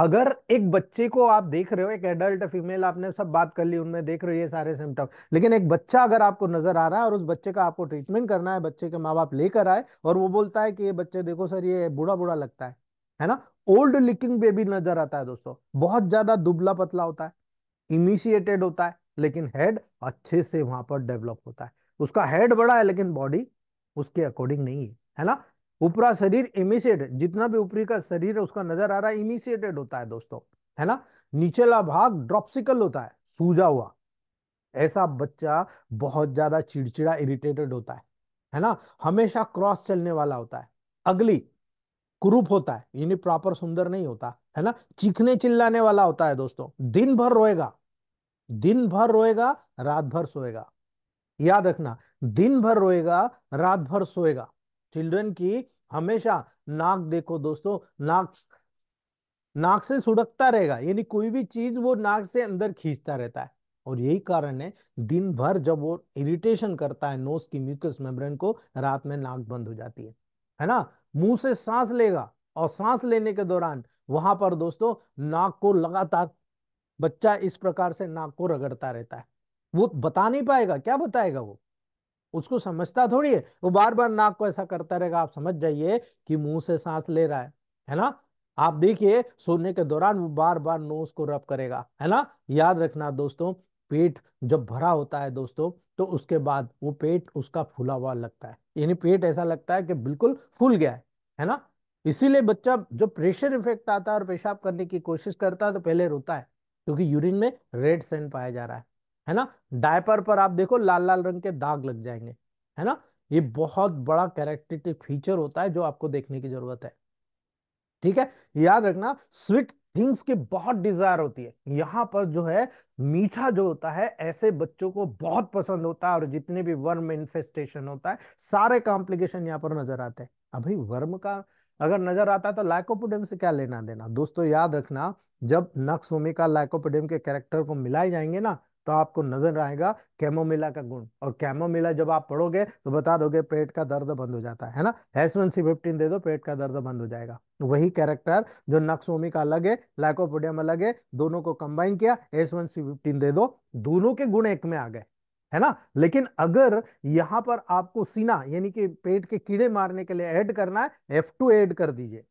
अगर एक बच्चे को आप देख रहे हो एक एडल्ट फीमेल आपने सब बात कर ली उनमें देख रहे हो ये सारे सिम्टम लेकिन एक बच्चा अगर आपको नजर आ रहा है और उस बच्चे का आपको ट्रीटमेंट करना है बच्चे के माँ बाप लेकर आए और वो बोलता है कि ये बच्चे देखो सर ये बूढ़ा बूढ़ा लगता है है ना ओल्ड लिकिंग बेबी नजर आता है दोस्तों बहुत ज्यादा दुबला पतला होता है इनिशिएटेड होता है लेकिन हेड अच्छे से वहां पर डेवलप होता है उसका हेड बड़ा है लेकिन बॉडी उसके अकॉर्डिंग नहीं है है ना ऊपरा शरीर इमिसेटेड जितना भी ऊपरी का शरीर है उसका नजर आ रहा है इमिशियटेड होता है दोस्तों है ना निचला भाग ड्रॉपसिकल होता है सूजा हुआ ऐसा बच्चा बहुत ज्यादा चिड़चिड़ा इरिटेटेड होता है है ना हमेशा क्रॉस चलने वाला होता है अगली कुरूप होता है यानी प्रॉपर सुंदर नहीं होता है ना चीखने चिल्लाने वाला होता है दोस्तों दिन भर रोएगा दिन भर रोएगा रात भर सोएगा याद रखना दिन भर रोएगा रात भर सोएगा चिल्ड्रन की हमेशा नाक देखो दोस्तों नाक नाक से सुड़कता रहेगा यानी कोई भी चीज वो नाक से अंदर खींचता रहता है और यही कारण है दिन भर जब वो इरिटेशन करता है नोज की म्यूकस मेम्ब्रेन को रात में नाक बंद हो जाती है है ना मुंह से सांस लेगा और सांस लेने के दौरान वहां पर दोस्तों नाक को लगातार बच्चा इस प्रकार से नाक को रगड़ता रहता है वो बता नहीं पाएगा क्या बताएगा वो उसको समझता थोड़ी है वो बार बार नाक को ऐसा करता रहेगा आप समझ जाइए कि मुंह से सांस ले रहा है है ना आप देखिए सोने के दौरान वो बार बार नोस को रब करेगा है ना याद रखना दोस्तों पेट जब भरा होता है दोस्तों तो उसके बाद वो पेट उसका फूला हुआ लगता है यानी पेट ऐसा लगता है कि बिल्कुल फूल गया है है ना इसीलिए बच्चा जो प्रेशर इफेक्ट आता है और पेशाब करने की कोशिश करता है तो पहले रोता है क्योंकि यूरिन में रेड सेन पाया जा रहा है है ना डायपर पर आप देखो लाल लाल रंग के दाग लग जाएंगे है ना ये बहुत बड़ा कैरेक्टरिस्टिक फीचर होता है जो आपको देखने की जरूरत है ठीक है याद रखना स्वीट थिंग्स की बहुत डिजायर होती है यहाँ पर जो है मीठा जो होता है ऐसे बच्चों को बहुत पसंद होता है और जितने भी वर्म इन्फेस्टेशन होता है सारे कॉम्प्लिकेशन यहाँ पर नजर आते हैं अभी वर्म का अगर नजर आता है तो लाइकोपोडियम से क्या लेना देना दोस्तों याद रखना जब नक्सोमिका लाइकोपोडियम के कैरेक्टर को मिलाए जाएंगे ना तो आपको नजर आएगा कैमोमिला का गुण और कैमोमिला जब आप पढ़ोगे तो बता दोगे पेट का दर्द बंद हो जाता है ना एस वन सी फिफ्टीन दे दो पेट का दर्द बंद हो जाएगा वही कैरेक्टर जो नक्सोमी का अलग है लाइकोपोडियम अलग है दोनों को कंबाइन किया एस वन सी फिफ्टीन दे दो दोनों के गुण एक में आ गए है ना लेकिन अगर यहां पर आपको सीना यानी कि पेट के कीड़े मारने के लिए ऐड करना है एफ टू एड कर दीजिए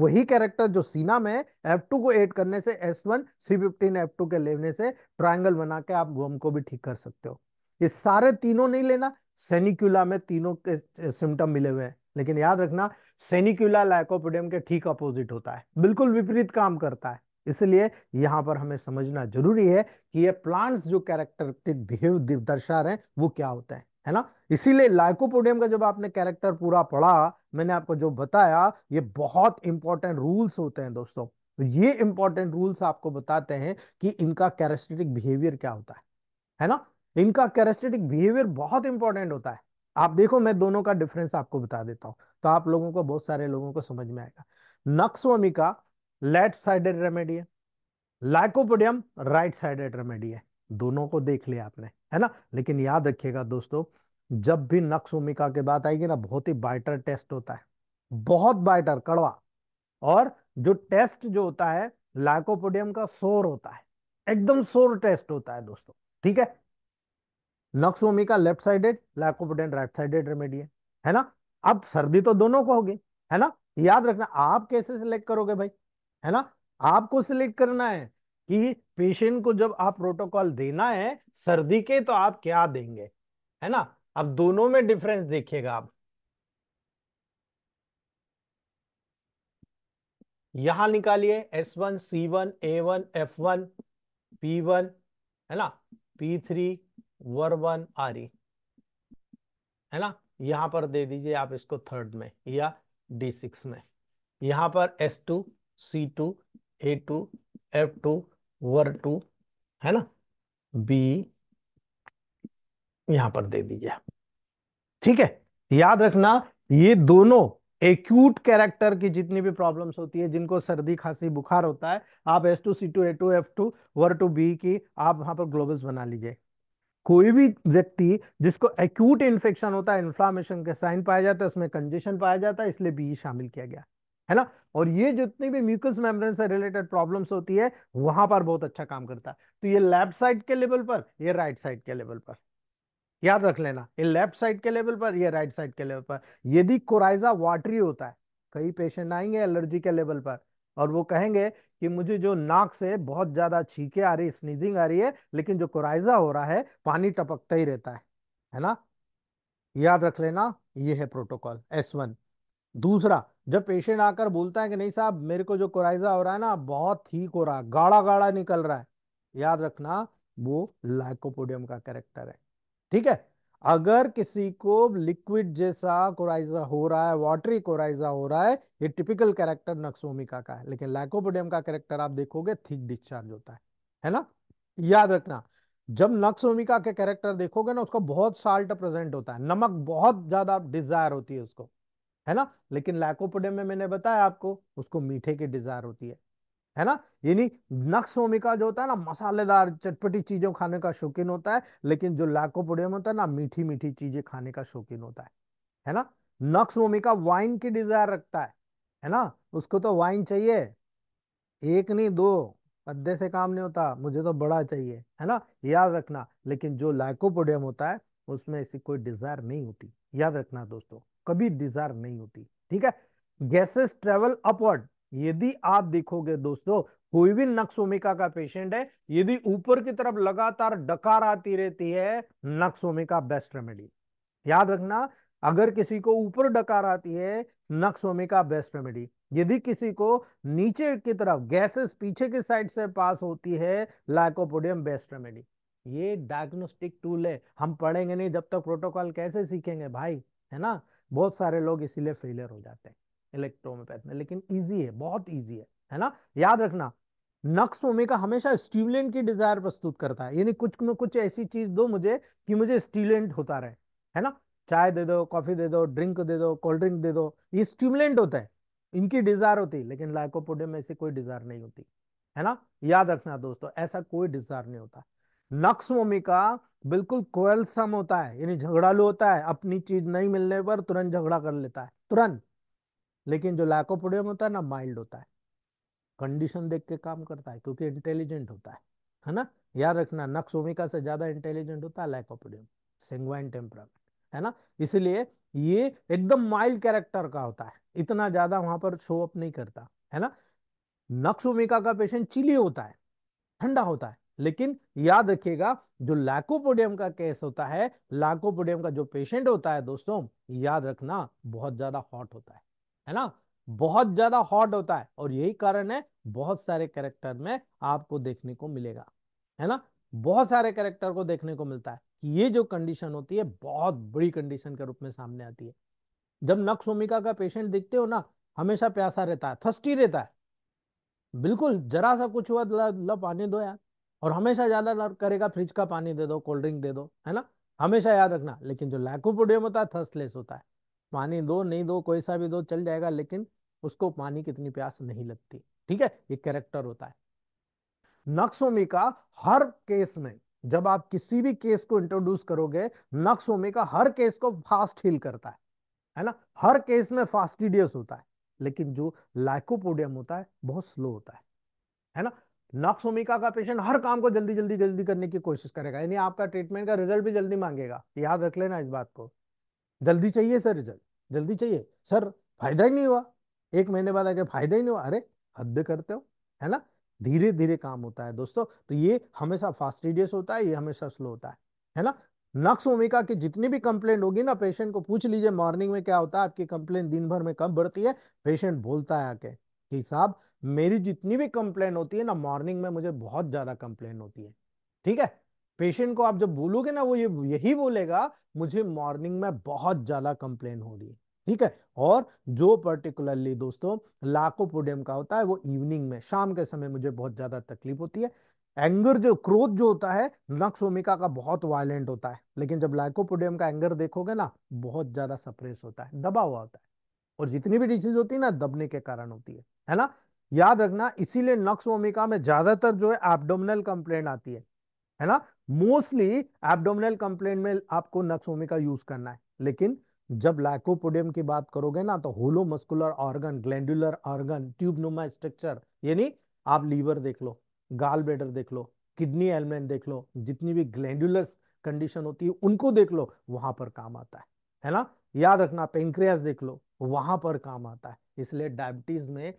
वही कैरेक्टर जो सीना में एफ टू को एड करने से S one C fifteen F two के लेने से ट्रायंगल बना के आप गोम को भी ठीक कर सकते हो ये सारे तीनों नहीं लेना सेनिक्यूला में तीनों के सिम्टम मिले हुए हैं लेकिन याद रखना सेनिक्यूला लाइकोपोडियम के ठीक अपोजिट होता है बिल्कुल विपरीत काम करता है इसलिए यहाँ पर हमें समझना जरूरी है कि ये प्लांट्स जो कैरेक्टरिस्टिक बिहेव दर्शा रहे हैं वो क्या होते हैं है ना इसीलिए लाइकोपोडियम का जब आपने कैरेक्टर पूरा पढ़ा मैंने आपको जो बताया ये बहुत इंपॉर्टेंट रूल्स होते हैं दोस्तों तो ये इंपॉर्टेंट रूल्स आपको बताते हैं कि इनका कैरेस्टेटिक बिहेवियर क्या होता है है ना इनका कैरेस्टेटिक बिहेवियर बहुत इंपॉर्टेंट होता है आप देखो मैं दोनों का डिफरेंस आपको बता देता हूं तो आप लोगों को बहुत सारे लोगों को समझ में आएगा नक्सोमिका लेफ्ट साइडेड रेमेडी है लाइकोपोडियम राइट साइडेड रेमेडी है दोनों को देख लिया आपने है ना लेकिन याद रखिएगा दोस्तों जब भी नक्स भूमिका के बात आएगी ना बहुत ही बाइटर टेस्ट होता है बहुत बाइटर कड़वा और जो टेस्ट जो होता है लाइकोपोडियम का सोर होता है एकदम सोर टेस्ट होता है दोस्तों ठीक है nux vomica left sided lycopodium right sided remedy है है ना अब सर्दी तो दोनों को होगी है ना याद रखना आप कैसे सिलेक्ट करोगे भाई है ना आपको सिलेक्ट करना है कि पेशेंट को जब आप प्रोटोकॉल देना है सर्दी के तो आप क्या देंगे है ना अब दोनों में डिफरेंस देखिएगा आप यहां निकालिए S one C one A one F one P one है ना P three ver one R E है ना यहां पर दे दीजिए आप इसको थर्ड में या डी सिक्स में यहां पर S two C two A two F two ver two है ना बी यहां पर दे दीजिए ठीक है याद रखना ये दोनों एक्यूट कैरेक्टर की जितनी भी प्रॉब्लम्स होती है जिनको सर्दी खांसी बुखार होता है आप S two C two A two F two ver two B की आप वहां पर ग्लोबल्स बना लीजिए कोई भी व्यक्ति जिसको एक्यूट इन्फेक्शन होता है इन्फ्लामेशन के साइन पाया जाता है उसमें कंजेशन पाया जाता है इसलिए बी e शामिल किया गया है ना और ये जितनी भी म्यूकस मेम्ब्रेन से रिलेटेड प्रॉब्लम्स होती है वहां पर बहुत अच्छा काम करता है तो ये लेफ्ट साइड के लेवल पर ये राइट साइड के लेवल पर याद रख लेना ये लेफ्ट साइड के लेवल पर ये राइट साइड के लेवल पर यदि कोराइजा वाटरी होता है कई पेशेंट आएंगे एलर्जी के लेवल पर और वो कहेंगे कि मुझे जो नाक से बहुत ज्यादा छीके आ रही स्नीजिंग आ रही है लेकिन जो कोराइजा हो रहा है पानी टपकता ही रहता है है ना याद रख लेना ये है प्रोटोकॉल एस वन दूसरा जब पेशेंट आकर बोलता है कि नहीं साहब मेरे को जो कोराइजा हो रहा है ना बहुत ठीक हो रहा है गाढ़ा गाढ़ा निकल रहा है याद रखना वो लाइकोपोडियम का कैरेक्टर है ठीक है अगर किसी को लिक्विड जैसा कोराइजा हो रहा है वाटरी कोराइजा हो रहा है ये टिपिकल कैरेक्टर नक्सोमिका का है लेकिन लाइकोपोडियम का कैरेक्टर आप देखोगे थिक डिस्चार्ज होता है है ना याद रखना जब नक्सोमिका के कैरेक्टर देखोगे ना उसका बहुत साल्ट प्रेजेंट होता है नमक बहुत ज्यादा डिजायर होती है उसको है ना लेकिन लैकोपोडियम में मैंने बताया आपको उसको मीठे की डिजायर होती है है ना यानी नक्स होमिका जो होता है ना मसालेदार चटपटी चीजों खाने का शौकीन होता है लेकिन जो लैकोपोडियम होता है ना मीठी मीठी चीजें खाने का शौकीन होता है है ना नक्स होमिका वाइन की डिजायर रखता है है ना उसको तो वाइन चाहिए एक नहीं दो अद्धे से काम नहीं होता मुझे तो बड़ा चाहिए है ना याद रखना लेकिन जो लैकोपोडियम होता है उसमें ऐसी कोई डिजायर नहीं होती याद रखना दोस्तों कभी डिजायर नहीं होती ठीक है गैसेस ट्रेवल अपवर्ड यदि आप देखोगे दोस्तों कोई भी नक्स ओमिका का पेशेंट है यदि ऊपर की तरफ लगातार डकार आती रहती है नक्स ओमिका बेस्ट रेमेडी याद रखना अगर किसी को ऊपर डकार आती है नक्स ओमिका बेस्ट रेमेडी यदि किसी को नीचे की तरफ गैसेस पीछे की साइड से पास होती है लाइकोपोडियम बेस्ट रेमेडी ये डायग्नोस्टिक टूल है हम पढ़ेंगे नहीं जब तक प्रोटोकॉल कैसे सीखेंगे भाई है ना बहुत सारे लोग इसीलिए फेलियर हो जाते हैं इलेक्ट्रोमोपैथ में लेकिन इजी है बहुत इजी है है ना याद रखना नक्स ओमेगा हमेशा स्टीवलेंट की डिजायर प्रस्तुत करता है यानी कुछ न कुछ ऐसी चीज दो मुझे कि मुझे स्टीवलेंट होता रहे है ना चाय दे दो कॉफी दे दो ड्रिंक दे दो कोल्ड ड्रिंक दे दो ये स्टीवलेंट होता है इनकी डिजायर होती है लेकिन लाइकोपोडियम में ऐसी कोई डिजायर नहीं होती है ना याद रखना दोस्तों ऐसा कोई डिजायर नहीं होता नक्स का बिल्कुल कोयलसम होता है यानी झगड़ालू होता है अपनी चीज नहीं मिलने पर तुरंत झगड़ा कर लेता है तुरंत लेकिन जो लैकोपोडियम होता है ना माइल्ड होता है कंडीशन देख के काम करता है क्योंकि इंटेलिजेंट होता है है ना याद रखना नक्स ओमिका से ज्यादा इंटेलिजेंट होता है लैकोपोडियम सेंगवाइन टेम्परामेंट है ना इसलिए ये एकदम माइल्ड कैरेक्टर का होता है इतना ज्यादा वहां पर शो अप नहीं करता है ना नक्स ओमिका का पेशेंट चिली होता है ठंडा होता है लेकिन याद रखिएगा जो लैकोपोडियम का केस होता है लैकोपोडियम का जो पेशेंट होता है दोस्तों याद रखना बहुत ज्यादा हॉट होता है है ना बहुत ज्यादा हॉट होता है और यही कारण है बहुत सारे कैरेक्टर में आपको देखने को मिलेगा है ना बहुत सारे कैरेक्टर को देखने को मिलता है कि ये जो कंडीशन होती है बहुत बड़ी कंडीशन के रूप में सामने आती है जब नक्सोमिका का पेशेंट देखते हो ना हमेशा प्यासा रहता है थस्टी रहता है बिल्कुल जरा सा कुछ हुआ पानी दो यार और हमेशा ज्यादा करेगा फ्रिज का पानी दे दो कोल्ड ड्रिंक दे दो है ना हमेशा याद रखना लेकिन जो लैकोपोडियम होता है थर्सलेस होता है पानी दो नहीं दो कोई सा भी दो चल जाएगा लेकिन उसको पानी कितनी प्यास नहीं लगती ठीक है ये कैरेक्टर होता है नक्सोमिका हर केस में जब आप किसी भी केस को इंट्रोड्यूस करोगे नक्सोमिका हर केस को फास्ट हील करता है है ना हर केस में फास्टिडियस होता है लेकिन जो लाइकोपोडियम होता है बहुत स्लो होता है है ना ओमिका का पेशेंट हर काम को जल्दी जल्दी जल्दी करने की कोशिश करेगा यानी आपका ट्रीटमेंट का रिजल्ट भी जल्दी मांगेगा याद रख लेना इस बात को जल्दी चाहिए सर रिजल्ट जल्दी चाहिए सर फायदा ही नहीं हुआ एक महीने बाद आगे फायदा ही नहीं हुआ अरे हद करते हो है ना धीरे धीरे काम होता है दोस्तों तो ये हमेशा फास्टिडियस होता है ये हमेशा स्लो होता है है ना नक्स ओमिका की जितनी भी कंप्लेंट होगी ना पेशेंट को पूछ लीजिए मॉर्निंग में क्या होता है आपकी कंप्लेंट दिन भर में कब बढ़ती है पेशेंट बोलता है आके कि साहब मेरी जितनी भी कंप्लेन होती है ना मॉर्निंग में मुझे बहुत ज्यादा कंप्लेन होती है ठीक है पेशेंट को आप जब बोलोगे ना वो ये यही बोलेगा मुझे मॉर्निंग में बहुत ज्यादा कंप्लेन हो रही है ठीक है और जो पर्टिकुलरली दोस्तों लाकोपोडियम का होता है वो इवनिंग में शाम के समय मुझे बहुत ज्यादा तकलीफ होती है एंगर जो क्रोध जो होता है नक्सोमिका का बहुत वायलेंट होता है लेकिन जब लाइकोपोडियम का एंगर देखोगे ना बहुत ज्यादा सप्रेस होता है दबा हुआ होता है और जितनी भी डिसीज होती है ना दबने के कारण होती है है ना याद रखना इसीलिए नक्स ओमिका में ज्यादातर जो है एबडोमिनल कंप्लेन आती है है ना मोस्टली एबडोमिनल कंप्लेन में आपको नक्स ओमिका यूज करना है लेकिन जब लैकोपोडियम की बात करोगे ना तो hollow muscular organ glandular organ tube नुमा स्ट्रक्चर यानी आप लीवर देख लो गाल बेडर देख लो किडनी एलमेंट देख लो जितनी भी ग्लैंडुलर कंडीशन होती है उनको देख लो वहां पर काम आता है है ना याद रखना पेंक्रियास देख लो वहां पर काम आता है इसलिए डायबिटीज में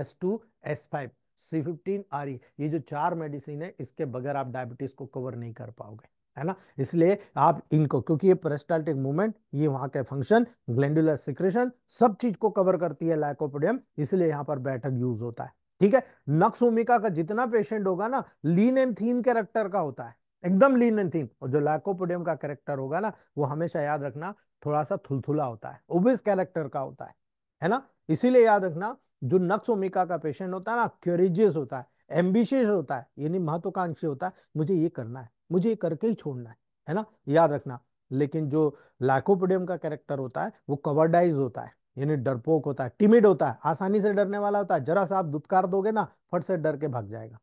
S two S five C fifteen R E ये जो चार मेडिसिन है इसके बगैर आप डायबिटीज को कवर नहीं कर पाओगे है ना इसलिए आप इनको क्योंकि ये प्रेस्टाल्टिक मूवमेंट ये वहां के फंक्शन ग्लैंडुलर सिक्रेशन सब चीज को कवर करती है लाइकोपोडियम इसलिए यहाँ पर बैठक यूज होता है ठीक है नक्स नक्सोमिका का जितना पेशेंट होगा ना लीन एंड थीन कैरेक्टर का होता है एकदम लीन एंड थीन और जो लाइकोपोडियम का कैरेक्टर होगा ना वो हमेशा याद रखना थोड़ा सा थुलथुला होता है ओबिस कैरेक्टर का होता है है ना इसीलिए याद रखना जो नक्स ओमिका का पेशेंट होता है ना क्यूरिजियस होता है एम्बिशियस होता है यानी महत्वाकांक्षी होता है मुझे ये करना है मुझे ये करके ही छोड़ना है है ना याद रखना लेकिन जो लाइकोपोडियम का कैरेक्टर होता है वो कवर्डाइज होता है यानी डरपोक होता है टिमिड होता है आसानी से डरने वाला होता है जरा सा आप दुत्कार दोगे ना फट से डर के भाग जाएगा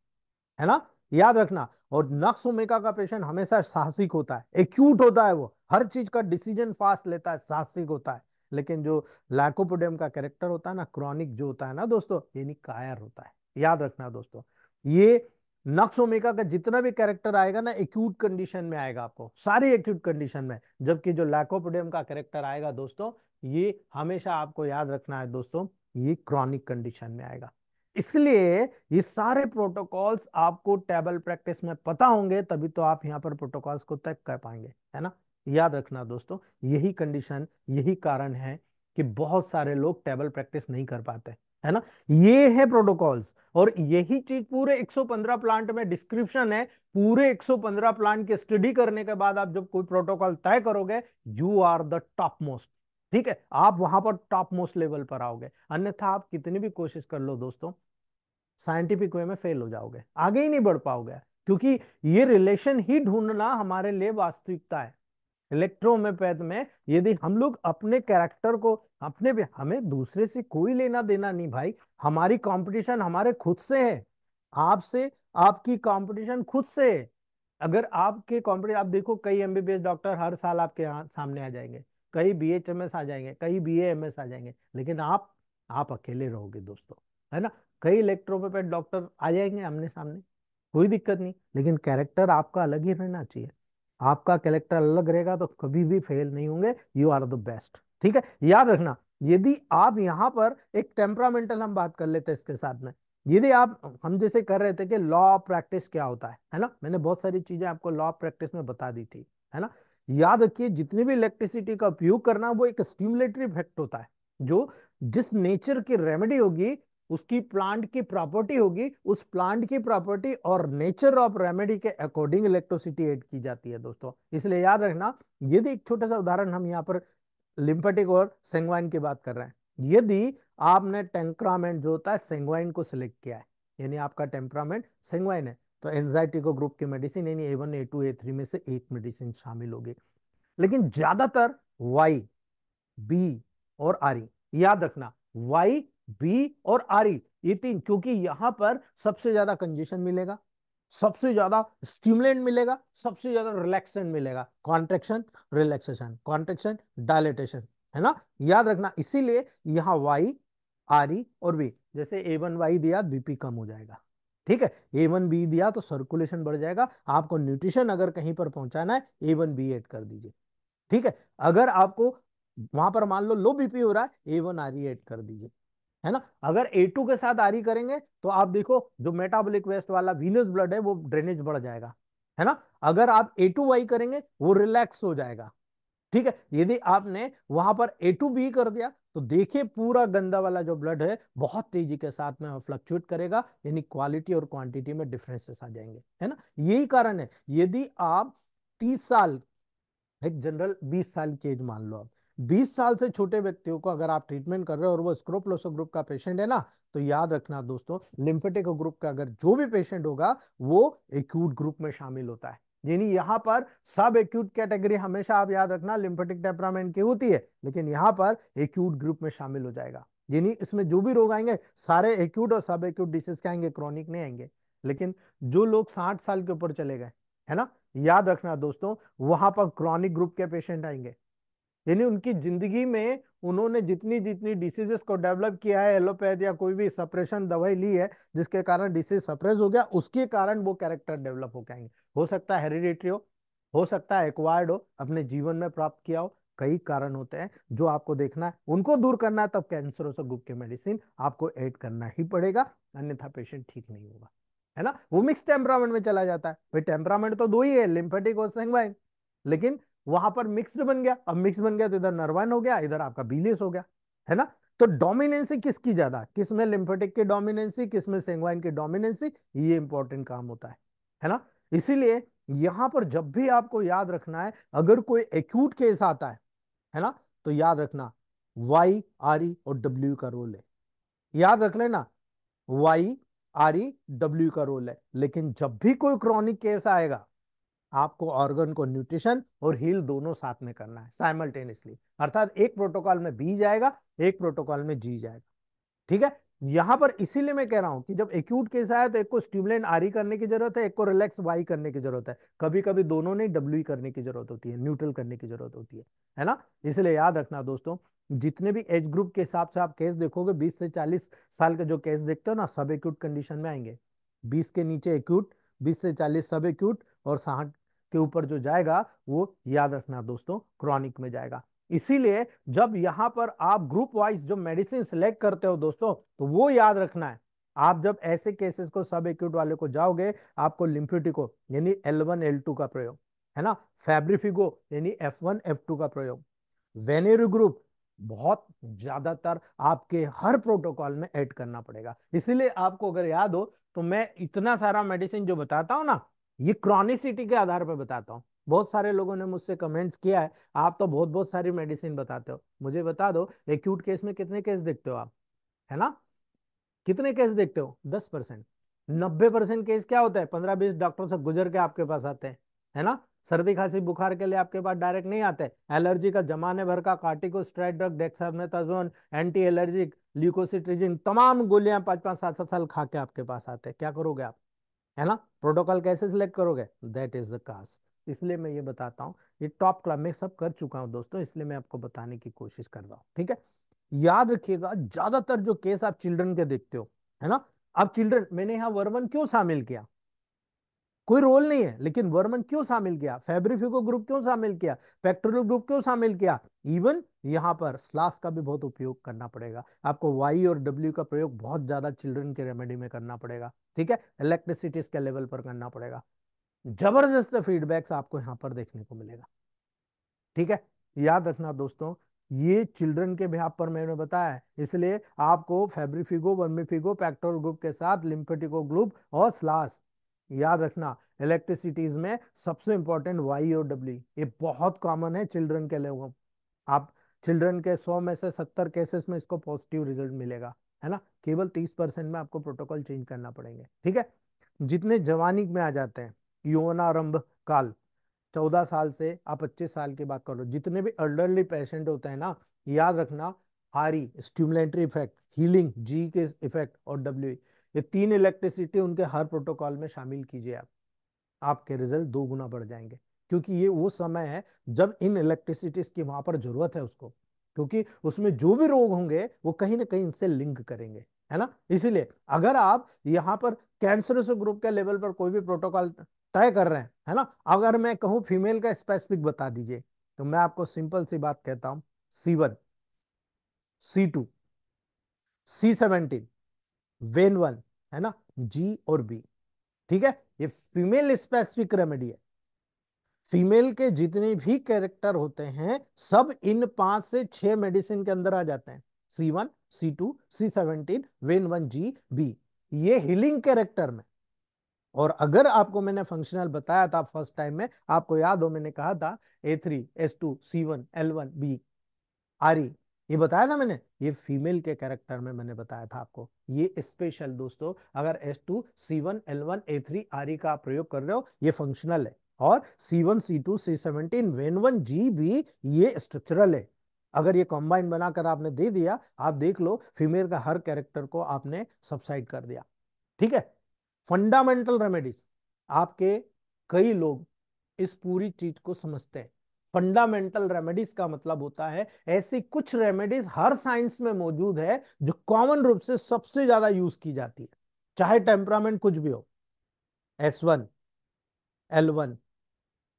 है ना याद रखना और नक्स ओमिका का पेशेंट हमेशा साहसिक होता है एक्यूट होता है वो हर चीज का डिसीजन फास्ट लेता है साहसिक होता है लेकिन जो लैकोपोडियम का कैरेक्टर होता है ना क्रॉनिक जो होता है ना दोस्तों यानी कायर होता है याद रखना दोस्तों ये नक्स ओमेगा का जितना भी कैरेक्टर आएगा ना एक्यूट कंडीशन में आएगा आपको सारे एक्यूट कंडीशन में जबकि जो लैकोपोडियम का कैरेक्टर आएगा दोस्तों ये हमेशा आपको याद रखना है दोस्तों ये क्रॉनिक कंडीशन में आएगा इसलिए ये सारे प्रोटोकॉल्स आपको टेबल प्रैक्टिस में पता होंगे तभी तो आप यहाँ पर प्रोटोकॉल्स को तय कर पाएंगे है ना याद रखना दोस्तों यही कंडीशन यही कारण है कि बहुत सारे लोग टेबल प्रैक्टिस नहीं कर पाते है ना ये है प्रोटोकॉल्स और यही चीज पूरे 115 प्लांट में डिस्क्रिप्शन है पूरे 115 प्लांट की स्टडी करने के बाद आप जब कोई प्रोटोकॉल तय करोगे you are the top most ठीक है आप वहां पर टॉप मोस्ट लेवल पर आओगे अन्यथा आप कितनी भी कोशिश कर लो दोस्तों साइंटिफिक वे में फेल हो जाओगे आगे ही नहीं बढ़ पाओगे क्योंकि ये रिलेशन ही ढूंढना हमारे लिए वास्तविकता है इलेक्ट्रोमेपैथ में यदि हम लोग अपने कैरेक्टर को अपने भी, हमें दूसरे से कोई लेना देना नहीं भाई हमारी कंपटीशन हमारे खुद से है आपसे आपकी कंपटीशन खुद से है अगर आपके कॉम्पिटिशन आप देखो कई एमबीबीएस डॉक्टर हर साल आपके यहाँ सामने आ जाएंगे कई बी एच एम एस आ जाएंगे कई बी एम एस आ जाएंगे लेकिन आप आप अकेले रहोगे दोस्तों है ना कई इलेक्ट्रोमेपैथ डॉक्टर आ जाएंगे हमने सामने कोई दिक्कत नहीं लेकिन कैरेक्टर आपका अलग ही रहना चाहिए आपका कैरेक्टर अलग रहेगा तो कभी भी फेल नहीं होंगे यू आर द बेस्ट ठीक है याद रखना यदि आप यहाँ पर एक टेम्परामेंटल हम बात कर लेते हैं इसके साथ में यदि आप हम जैसे कर रहे थे कि लॉ ऑफ प्रैक्टिस क्या होता है है ना मैंने बहुत सारी चीजें आपको लॉ ऑफ प्रैक्टिस में बता दी थी है ना याद रखिए जितनी भी इलेक्ट्रिसिटी का उपयोग करना वो एक स्टिमुलेटरी इफेक्ट होता है जो जिस नेचर की रेमेडी होगी उसकी प्लांट की प्रॉपर्टी होगी उस प्लांट की प्रॉपर्टी और नेचर ऑफ रेमेडी के अकॉर्डिंग इलेक्ट्रिसिटी एड की जाती है दोस्तों इसलिए याद रखना यदि एक छोटा सा उदाहरण हम यहाँ पर लिम्फेटिक और सेंगवाइन की बात कर रहे हैं यदि आपने टेंक्रामेंट जो होता है सेंगवाइन को सिलेक्ट किया है यानी आपका टेम्परामेंट सेंगवाइन है तो एनजाइटी को ग्रुप की मेडिसिन यानी A one A two A three में से एक मेडिसिन शामिल होगी लेकिन ज्यादातर वाई बी और आर याद रखना वाई बी और आरी ये तीन क्योंकि यहां पर सबसे ज्यादा कंजेशन मिलेगा सबसे ज्यादा स्टिमुलेंट मिलेगा सबसे ज्यादा रिलैक्सेशन मिलेगा कॉन्ट्रेक्शन रिलैक्सेशन कॉन्ट्रेक्शन डायलेटेशन है ना याद रखना इसीलिए यहां वाई आर ई और बी जैसे ए वन वाई दिया बीपी कम हो जाएगा ठीक है ए वन बी दिया तो सर्कुलेशन बढ़ जाएगा आपको न्यूट्रिशन अगर कहीं पर पहुंचाना है ए वन बी एड कर दीजिए ठीक है अगर आपको वहां पर मान लो लो बीपी हो रहा है A one R E add कर दीजिए है ना अगर ए टू के साथ आरी करेंगे तो आप देखो जो मेटाबॉलिक वेस्ट वाला वीनस ब्लड है वो ड्रेनेज बढ़ जाएगा है ना अगर आप ए टू वाई करेंगे वो रिलैक्स हो जाएगा ठीक है यदि आपने वहां पर ए टू बी कर दिया तो देखिए पूरा गंदा वाला जो ब्लड है बहुत तेजी के साथ में फ्लक्चुएट करेगा यानी क्वालिटी और क्वांटिटी में डिफरेंसेस आ जाएंगे है ना यही कारण है यदि आप तीस साल एक जनरल बीस साल की एज मान लो आप 20 साल से छोटे व्यक्तियों को अगर आप ट्रीटमेंट कर रहे हो और वो स्क्रोपलोसो ग्रुप का पेशेंट है ना तो याद रखना दोस्तों लिम्फेटिक ग्रुप का अगर जो भी पेशेंट होगा वो एक्यूट ग्रुप में शामिल होता है यानी यहाँ पर सब एक्यूट कैटेगरी हमेशा आप याद रखना लिम्फेटिक टेपरामेंट की होती है लेकिन यहाँ पर एक्यूट ग्रुप में शामिल हो जाएगा यानी इसमें जो भी रोग आएंगे सारे एक्यूट और सब एक्यूट डिसीज के आएंगे क्रॉनिक नहीं आएंगे लेकिन जो लोग साठ साल के ऊपर चले गए है ना याद रखना दोस्तों वहां पर क्रॉनिक ग्रुप के पेशेंट आएंगे यानी उनकी जिंदगी में उन्होंने जितनी जितनी डिसीजेस को डेवलप किया है एलोपैथ या कोई भी सप्रेशन दवाई ली है जिसके कारण डिसीज सप्रेस हो गया उसके कारण वो कैरेक्टर डेवलप हो जाएंगे हो सकता है हेरिडेटरी हो हो सकता है एक्वायर्ड हो अपने जीवन में प्राप्त किया हो कई कारण होते हैं जो आपको देखना है उनको दूर करना है तब कैंसरों से ग्रुप के मेडिसिन आपको एड करना ही पड़ेगा अन्यथा पेशेंट ठीक नहीं होगा है ना वो मिक्स टेम्परामेंट में चला जाता है भाई टेम्परामेंट तो दो ही है लिम्फेटिक और सेंगवाइन लेकिन वहां पर मिक्स्ड बन गया अब मिक्स बन गया तो इधर नरवाइन हो गया इधर आपका बीलेस हो गया है ना तो डोमिनेंसी किसकी ज्यादा किसमें लिम्फेटिक की डोमिनेंसी किसमें सेंग्वाइन की डोमिनेंसी ये इंपॉर्टेंट काम होता है है ना इसीलिए यहां पर जब भी आपको याद रखना है अगर कोई एक्यूट केस आता है है ना तो याद रखना वाई आर ई और डब्ल्यू का रोल है याद रख लेना वाई आर ई डब्ल्यू का रोल है लेकिन जब भी कोई क्रॉनिक केस आएगा आपको ऑर्गन को न्यूट्रिशन और हील दोनों साथ में करना है साइमल्टेनियसली अर्थात एक प्रोटोकॉल में बी जाएगा एक प्रोटोकॉल में जी जाएगा ठीक है यहां पर इसीलिए मैं कह रहा हूं कि जब एक्यूट केस आया तो एक को स्टिमुलेंट आर ई करने की जरूरत है एक को रिलैक्स वाई करने की जरूरत है कभी कभी दोनों ने डब्ल्यू e करने की जरूरत होती है न्यूट्रल करने की जरूरत होती है है ना इसलिए याद रखना दोस्तों जितने भी एज ग्रुप के हिसाब से आप केस देखोगे बीस से चालीस साल के जो केस देखते हो ना सब एक्यूट कंडीशन में आएंगे बीस के नीचे एक्यूट बीस से चालीस सब एक्यूट और साठ के ऊपर जो जाएगा वो याद रखना दोस्तों क्रॉनिक में जाएगा इसीलिए जब यहाँ पर आप ग्रुप वाइज जो मेडिसिन सिलेक्ट करते हो दोस्तों तो वो याद रखना है आप जब ऐसे केसेस को सब एक्यूट वाले को जाओगे आपको लिम्फ्यूटिको यानी एल वन एल टू का प्रयोग है ना फैब्रिफिगो यानी एफ वन एफ टू का प्रयोग वेनेर ग्रुप बहुत ज्यादातर आपके हर प्रोटोकॉल में ऐड करना पड़ेगा इसीलिए आपको अगर याद हो तो मैं इतना सारा मेडिसिन जो बताता हूँ ना ये क्रॉनिसिटी के आधार पर बताता हूँ बहुत सारे लोगों ने मुझसे कमेंट्स किया है आप तो बहुत बहुत सारी मेडिसिन बताते हो मुझे बता दो एक्यूट केस में कितने केस देखते हो आप है ना कितने केस देखते हो दस परसेंट नब्बे परसेंट केस क्या होता है पंद्रह बीस डॉक्टर से गुजर के आपके पास आते हैं है ना सर्दी खांसी बुखार के लिए आपके पास डायरेक्ट नहीं आते एलर्जी का जमाने भर का corticosteroid drug dexasone anti allergic levocetirizine तमाम गोलियां पांच पांच सात सात साल खा के आपके पास आते हैं क्या करोगे आप है ना प्रोटोकॉल कैसे सिलेक्ट करोगे दैट इज द कास्ट इसलिए मैं ये बताता हूँ ये टॉप क्लब में सब कर चुका हूँ दोस्तों इसलिए मैं आपको बताने की कोशिश कर रहा हूँ ठीक है याद रखिएगा ज्यादातर जो केस आप चिल्ड्रन के देखते हो है ना अब चिल्ड्रन मैंने यहाँ वर्मन क्यों शामिल किया कोई रोल नहीं है लेकिन वर्मन क्यों शामिल किया फेब्रिफिको ग्रुप क्यों शामिल किया पेक्ट्रोल ग्रुप क्यों शामिल किया इवन यहाँ पर स्लास का भी बहुत उपयोग करना पड़ेगा आपको वाई और डब्ल्यू का प्रयोग बहुत ज़्यादा चिल्ड्रन के रेमेडी में करना पड़ेगा ठीक है इलेक्ट्रिसिटीज के लेवल पर करना पड़ेगा जबरदस्त फीडबैक्स आपको यहाँ पर देखने को मिलेगा ठीक है याद रखना दोस्तों ये चिल्ड्रन के बिहाफ पर मैंने बताया इसलिए आपको फेब्रिफिगो वर्मिफिगो पैक्ट्रोल ग्रुप के साथ लिम्फेटिको ग्रुप और स्लास याद रखना इलेक्ट्रिसिटीज में सबसे इंपॉर्टेंट वाई और डब्ल्यू ये बहुत कॉमन है चिल्ड्रन के लोगों आप चिल्ड्रन के सौ में से सत्तर केसेस में इसको पॉजिटिव रिजल्ट मिलेगा है ना केवल तीस परसेंट में आपको प्रोटोकॉल चेंज करना पड़ेंगे ठीक है जितने जवानी में आ जाते हैं यौनारंभ काल चौदह साल से आप पच्चीस साल की बात लो जितने भी अल्डरली पेशेंट होते हैं ना याद रखना हारी स्टिमुलेटरी इफेक्ट हीलिंग जी के इफेक्ट और डब्ल्यू e, ये तीन इलेक्ट्रिसिटी उनके हर प्रोटोकॉल में शामिल कीजिए आप आपके रिजल्ट दो गुना बढ़ जाएंगे क्योंकि ये वो समय है जब इन इलेक्ट्रिसिटीज की वहां पर जरूरत है उसको क्योंकि उसमें जो भी रोग होंगे वो कहीं ना कहीं इनसे लिंक करेंगे है ना इसीलिए अगर आप यहाँ पर कैंसर ग्रुप के लेवल पर कोई भी प्रोटोकॉल तय कर रहे हैं है ना अगर मैं कहूँ फीमेल का स्पेसिफिक बता दीजिए तो मैं आपको सिंपल सी बात कहता हूं C one C two C seventeen when one है ना जी और बी ठीक है ये फीमेल स्पेसिफिक रेमेडी है फीमेल के जितने भी कैरेक्टर होते हैं सब इन पांच से छह मेडिसिन के अंदर आ जाते हैं C one C two C seventeen when one G B ये हिलिंग कैरेक्टर में और अगर आपको मैंने फंक्शनल बताया था फर्स्ट टाइम में आपको याद हो मैंने कहा था A three S two C one L one B R ये बताया था मैंने ये फीमेल के कैरेक्टर में मैंने बताया था आपको ये स्पेशल दोस्तों अगर S two C one L one A three R का आप प्रयोग कर रहे हो ये फंक्शनल है और C one C two C seventeen when one G भी ये स्ट्रक्चरल है अगर ये कॉम्बाइन बनाकर आपने दे दिया आप देख लो फीमेल का हर कैरेक्टर को आपने सबसाइड कर दिया ठीक है फंडामेंटल रेमेडीज आपके कई लोग इस पूरी चीज को समझते हैं फंडामेंटल रेमेडीज का मतलब होता है ऐसी कुछ रेमेडीज हर साइंस में मौजूद है जो कॉमन रूप से सबसे ज्यादा यूज की जाती है चाहे टेम्परामेंट कुछ भी हो S one L one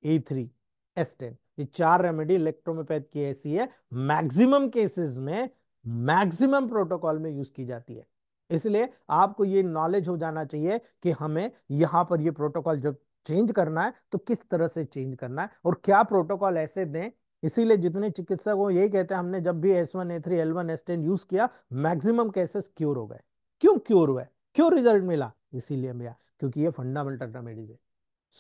A three S ten ये चार रेमेडी इलेक्ट्रोमोपैथ की ऐसी है मैक्सिमम केसेस में मैक्सिमम प्रोटोकॉल में यूज की जाती है इसलिए आपको ये नॉलेज हो जाना चाहिए कि हमें यहाँ पर ये प्रोटोकॉल जब चेंज करना है तो किस तरह से चेंज करना है और क्या प्रोटोकॉल ऐसे दें इसीलिए जितने चिकित्सक वो यही कहते हैं हमने जब भी S one A three L one S ten use किया मैक्सिमम केसेस क्योर हो गए क्यों क्योर हुआ क्यों रिजल्ट मिला इसीलिए भैया क्योंकि ये फंडामेंटल रेमेडीज है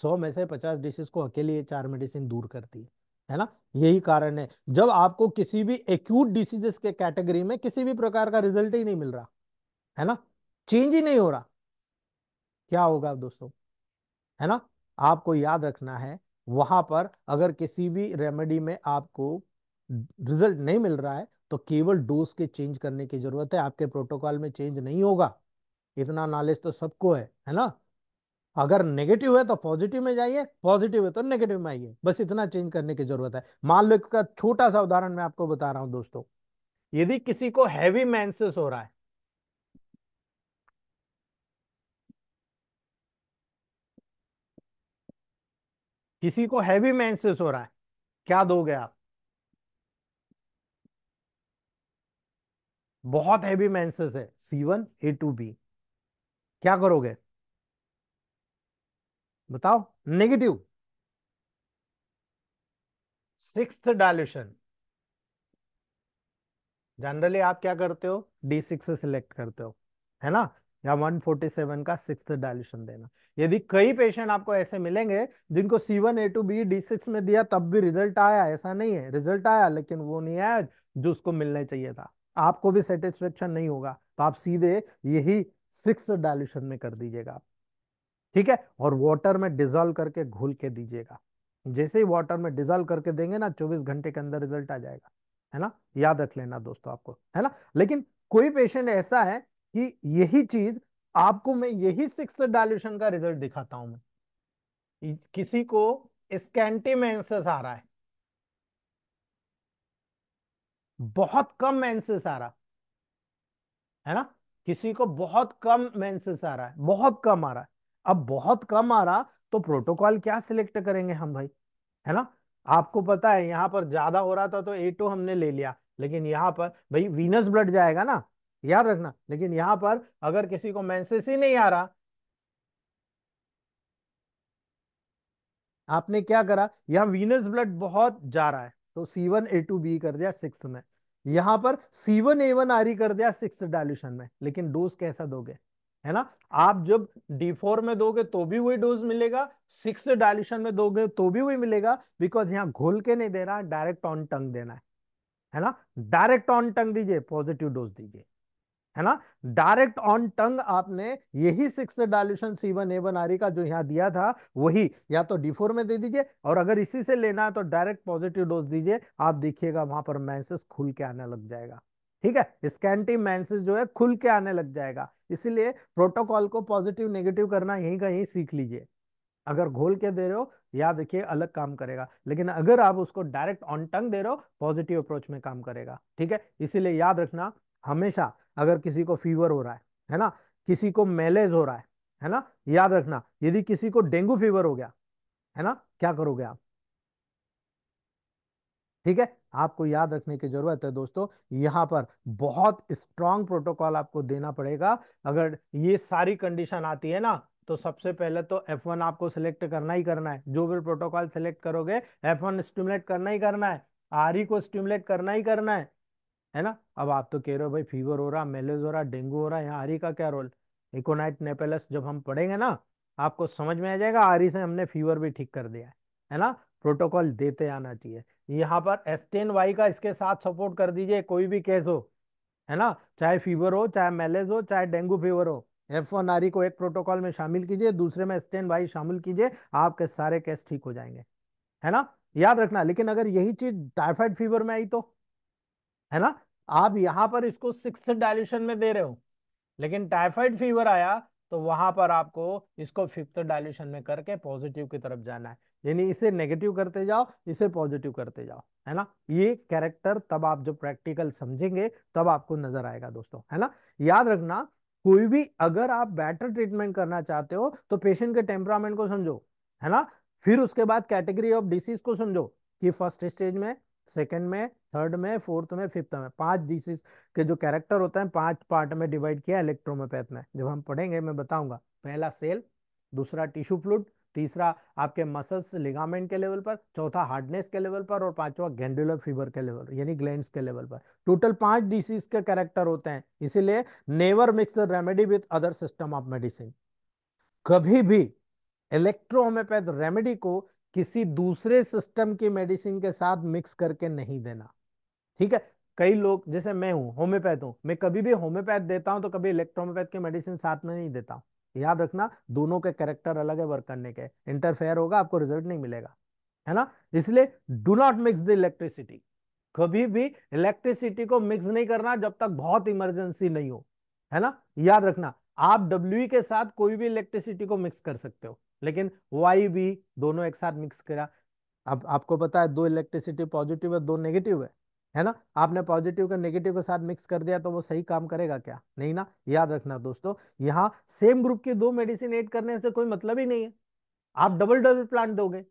सौ में से पचास डिशेज को अकेले ये चार मेडिसिन दूर करती है है ना यही कारण है जब आपको किसी भी एक्यूट डिसीजेस के कैटेगरी में किसी भी प्रकार का रिजल्ट ही नहीं मिल रहा है ना चेंज ही नहीं हो रहा क्या होगा दोस्तों है ना आपको याद रखना है वहां पर अगर किसी भी रेमेडी में आपको रिजल्ट नहीं मिल रहा है तो केवल डोज के चेंज करने की जरूरत है आपके प्रोटोकॉल में चेंज नहीं होगा इतना नॉलेज तो सबको है है ना अगर नेगेटिव है तो पॉजिटिव में जाइए पॉजिटिव है तो नेगेटिव में आइए बस इतना चेंज करने की जरूरत है मान लो इसका छोटा सा उदाहरण मैं आपको बता रहा हूं दोस्तों यदि किसी को हैवी मैंसेस हो रहा है किसी को हैवी मैंसेस हो रहा है क्या दोगे आप बहुत हैवी मैंसेस है C one A two B क्या करोगे बताओ नेगेटिव सिक्स डायल्यूशन जनरली आप क्या करते हो डी सिक्स सिलेक्ट करते हो है ना या 147 का सिक्स डायल्यूशन देना यदि कई पेशेंट आपको ऐसे मिलेंगे जिनको C one A two B D six में दिया तब भी रिजल्ट आया ऐसा नहीं है रिजल्ट आया लेकिन वो नहीं आया जो उसको मिलना चाहिए था आपको भी सेटिस्फेक्शन नहीं होगा तो आप सीधे यही सिक्स डायल्यूशन में कर दीजिएगा आप ठीक है और वाटर में डिजोल्व करके घोल के दीजिएगा जैसे ही वाटर में डिजोल्व करके देंगे ना 24 घंटे के अंदर रिजल्ट आ जाएगा है ना याद रख लेना दोस्तों आपको है ना लेकिन कोई पेशेंट ऐसा है कि यही चीज आपको मैं यही सिक्स डायल्यूशन का रिजल्ट दिखाता हूं मैं किसी को स्कैंटी आ रहा है बहुत कम मेंसेस आ रहा है ना किसी को बहुत कम मेंसेस आ रहा है बहुत कम आ रहा है अब बहुत कम आ रहा तो प्रोटोकॉल क्या सिलेक्ट करेंगे हम भाई है ना आपको पता है यहाँ पर ज्यादा हो रहा था तो एटो हमने ले लिया लेकिन यहाँ पर भाई वीनस ब्लड जाएगा ना याद रखना लेकिन यहाँ पर अगर किसी को मैंसेस ही नहीं आ रहा आपने क्या करा यहाँ वीनस ब्लड बहुत जा रहा है तो C one A two B कर दिया सिक्स में यहां पर C one A one R कर दिया सिक्स डायल्यूशन में लेकिन डोज कैसा दोगे है ना आप जब डी फोर में दोगे तो भी वही डोज मिलेगा सिक्स डायल्यूशन में दोगे तो भी वही मिलेगा बिकॉज यहाँ घोल के नहीं देना डायरेक्ट ऑन टंग देना है है ना डायरेक्ट ऑन टंग दीजिए पॉजिटिव डोज दीजिए है ना डायरेक्ट ऑन टंग आपने यही six dilution C one A one R का जो यहाँ दिया था वही या तो डी फोर में दे दीजिए और अगर इसी से लेना है तो डायरेक्ट पॉजिटिव डोज दीजिए आप देखिएगा वहां पर मैसेज खुल के आने लग जाएगा ठीक है स्कैंटी मैंसिस जो है खुल के आने लग जाएगा इसीलिए प्रोटोकॉल को पॉजिटिव नेगेटिव करना यहीं का यहीं सीख लीजिए अगर घोल के दे रहे हो या देखिए अलग काम करेगा लेकिन अगर आप उसको डायरेक्ट ऑन टंग दे रहे हो पॉजिटिव अप्रोच में काम करेगा ठीक है इसीलिए याद रखना हमेशा अगर किसी को फीवर हो रहा है है ना किसी को मैलेज हो रहा है है ना याद रखना यदि किसी को डेंगू फीवर हो गया है ना क्या करोगे आप ठीक है आपको याद रखने की जरूरत है दोस्तों यहाँ पर बहुत स्ट्रांग प्रोटोकॉल आपको देना पड़ेगा अगर ये सारी कंडीशन आती है ना तो सबसे पहले तो F1 आपको सिलेक्ट करना ही करना है जो भी प्रोटोकॉल सिलेक्ट करोगे F1 स्टिमुलेट करना ही करना है आर e को स्टिमुलेट करना ही करना है है ना अब आप तो कह रहे हो भाई फीवर हो रहा मेलेज हो रहा डेंगू हो रहा है यहाँ आरी e का क्या रोल इकोनाइट नेपेलस जब हम पढ़ेंगे ना आपको समझ में आ जाएगा आरी e से हमने फीवर भी ठीक कर दिया है ना प्रोटोकॉल देते आना चाहिए यहाँ पर एस टेन वाई का इसके साथ सपोर्ट कर दीजिए कोई भी केस हो है ना चाहे फीवर हो चाहे मैलेज हो चाहे डेंगू फीवर हो एफ वन आर को एक प्रोटोकॉल में शामिल कीजिए दूसरे में स्टेन वाई शामिल कीजिए आपके सारे केस ठीक हो जाएंगे है ना याद रखना लेकिन अगर यही चीज टाइफाइड फीवर में आई तो है ना आप यहां पर इसको सिक्स डायल्यूशन में दे रहे हो लेकिन टाइफाइड फीवर आया तो वहां पर आपको इसको फिफ्थ डायल्यूशन में करके पॉजिटिव की तरफ जाना है यानी इसे नेगेटिव करते जाओ इसे पॉजिटिव करते जाओ है ना ये कैरेक्टर तब आप जो प्रैक्टिकल समझेंगे तब आपको नजर आएगा दोस्तों है ना याद रखना कोई भी अगर आप बेटर ट्रीटमेंट करना चाहते हो तो पेशेंट के टेम्परामेंट को समझो है ना फिर उसके बाद कैटेगरी ऑफ डिसीज को समझो कि फर्स्ट स्टेज में सेकेंड में थर्ड में फोर्थ में फिफ्थ में पांच डिसीज के जो कैरेक्टर होते हैं पांच पार्ट में डिवाइड किया इलेक्ट्रोमोपैथ में जब हम पढ़ेंगे मैं बताऊंगा पहला सेल दूसरा टिश्यू फ्लूड तीसरा आपके मसल्स लिगामेंट के लेवल पर चौथा हार्डनेस के लेवल पर और पांचवा गेंडुलर फीवर के लेवल यानी ग्लैंड के लेवल पर टोटल पांच डिसीज के कैरेक्टर होते हैं इसीलिए never mix the remedy with other system of medicine कभी भी इलेक्ट्रोहोम्योपैथ रेमेडी को किसी दूसरे सिस्टम की मेडिसिन के साथ मिक्स करके नहीं देना ठीक है कई लोग जैसे मैं हूं होम्योपैथ हूं मैं कभी भी होम्योपैथ देता हूं तो कभी इलेक्ट्रोमोपैथ की मेडिसिन साथ में नहीं देता हूं याद रखना दोनों के कैरेक्टर अलग है वर्क करने के इंटरफेयर होगा आपको रिजल्ट नहीं मिलेगा है ना इसलिए do not mix the electricity कभी भी इलेक्ट्रिसिटी को मिक्स नहीं करना जब तक बहुत इमरजेंसी नहीं हो है ना याद रखना आप डब्ल्यू e के साथ कोई भी इलेक्ट्रिसिटी को मिक्स कर सकते हो लेकिन वाई भी दोनों एक साथ मिक्स करा अब आप, आपको पता है दो इलेक्ट्रिसिटी पॉजिटिव है दो नेगेटिव है है ना आपने पॉजिटिव का नेगेटिव के साथ मिक्स कर दिया तो वो सही काम करेगा क्या नहीं ना याद रखना दोस्तों यहाँ सेम ग्रुप के दो मेडिसिन एड करने से कोई मतलब ही नहीं है आप डबल डबल प्लांट दोगे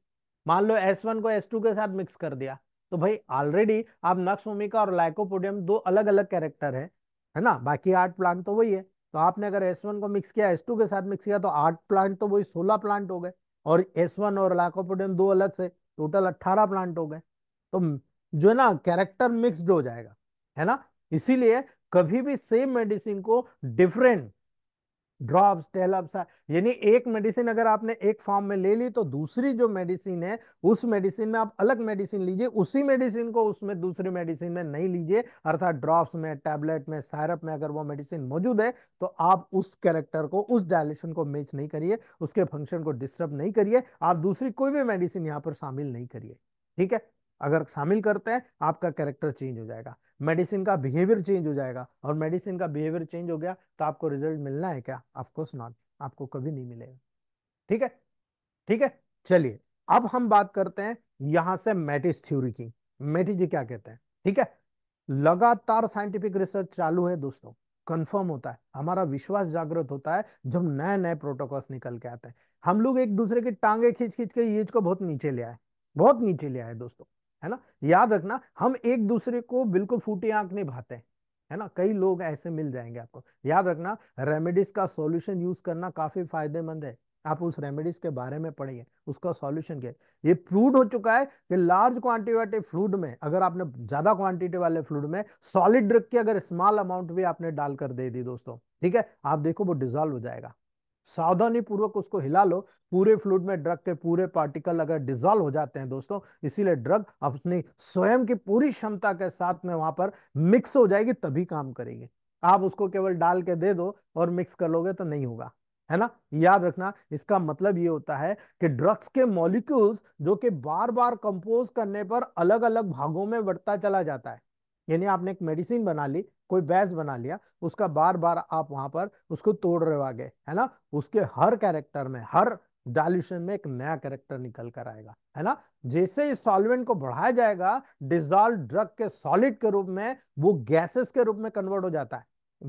मान लो एस को एस के साथ मिक्स कर दिया तो भाई ऑलरेडी आप नक्सोमिका और लाइकोपोडियम दो अलग अलग कैरेक्टर है है ना बाकी आठ प्लांट तो वही है तो आपने अगर एस वन को मिक्स किया एस टू के साथ मिक्स किया तो आठ प्लांट तो वही सोलह प्लांट हो गए और एस वन और लाइकोपोडियम दो अलग से टोटल अट्ठारह प्लांट हो गए तो जो है ना कैरेक्टर मिक्सड हो जाएगा है ना इसीलिए कभी भी सेम मेडिसिन को डिफरेंट ड्रॉप्स टेलअप्स यानी एक मेडिसिन अगर आपने एक फॉर्म में ले ली तो दूसरी जो मेडिसिन है उस मेडिसिन में आप अलग मेडिसिन लीजिए उसी मेडिसिन को उसमें दूसरी मेडिसिन में नहीं लीजिए अर्थात ड्रॉप्स में टैबलेट में सायरप में अगर वो मेडिसिन मौजूद है तो आप उस कैरेक्टर को उस डायलेशन को मैच नहीं करिए उसके फंक्शन को डिस्टर्ब नहीं करिए आप दूसरी कोई भी मेडिसिन यहाँ पर शामिल नहीं करिए ठीक है अगर शामिल करते हैं आपका कैरेक्टर चेंज हो जाएगा मेडिसिन का बिहेवियर चेंज हो जाएगा और मेडिसिन का बिहेवियर चेंज हो गया तो आपको रिजल्ट मिलना है क्या ऑफकोर्स नॉट आपको कभी नहीं मिलेगा ठीक है ठीक है चलिए अब हम बात करते हैं यहां से मेटिस थ्योरी की मेटिस जी क्या कहते हैं ठीक है लगातार साइंटिफिक रिसर्च चालू है दोस्तों कंफर्म होता है हमारा विश्वास जागृत होता है जब नए नए प्रोटोकॉल्स निकल के आते हैं हम लोग एक दूसरे की टांगे खींच खींच के ये को बहुत नीचे ले आए बहुत नीचे ले आए दोस्तों है ना याद रखना हम एक दूसरे को बिल्कुल फूटी आंख नहीं भाते हैं है ना कई लोग ऐसे मिल जाएंगे आपको याद रखना रेमेडीज का सॉल्यूशन यूज करना काफी फायदेमंद है आप उस रेमेडीज के बारे में पढ़िए उसका सॉल्यूशन क्या ये प्रूव हो चुका है कि लार्ज क्वांटिटी वाले फ्लूड में अगर आपने ज्यादा क्वांटिटी वाले फ्लूड में सॉलिड ड्रग की अगर स्मॉल अमाउंट भी आपने डालकर दे दी दोस्तों ठीक है आप देखो वो डिजोल्व हो जाएगा सावधानी पूर्वक उसको हिला लो पूरे फ्लूड में ड्रग के पूरे पार्टिकल अगर डिजोल्व हो जाते हैं दोस्तों इसीलिए ड्रग अपनी स्वयं की पूरी क्षमता के साथ में वहां पर मिक्स हो जाएगी तभी काम करेगी आप उसको केवल डाल के दे दो और मिक्स कर लोगे तो नहीं होगा है ना याद रखना इसका मतलब ये होता है कि ड्रग्स के मॉलिक्यूल्स जो कि बार बार कंपोज करने पर अलग अलग भागों में बढ़ता चला जाता है यानी आपने एक मेडिसिन बना ली कोई बैस बना लिया उसका बार बार आप वहां पर उसको तोड़ रहे आगे है ना उसके हर कैरेक्टर में हर डायल्यूशन में एक नया कैरेक्टर निकल कर आएगा है ना जैसे इस सॉल्वेंट को बढ़ाया जाएगा डिजॉल्व ड्रग के सॉलिड के रूप में वो गैसेस के रूप में कन्वर्ट हो जाता है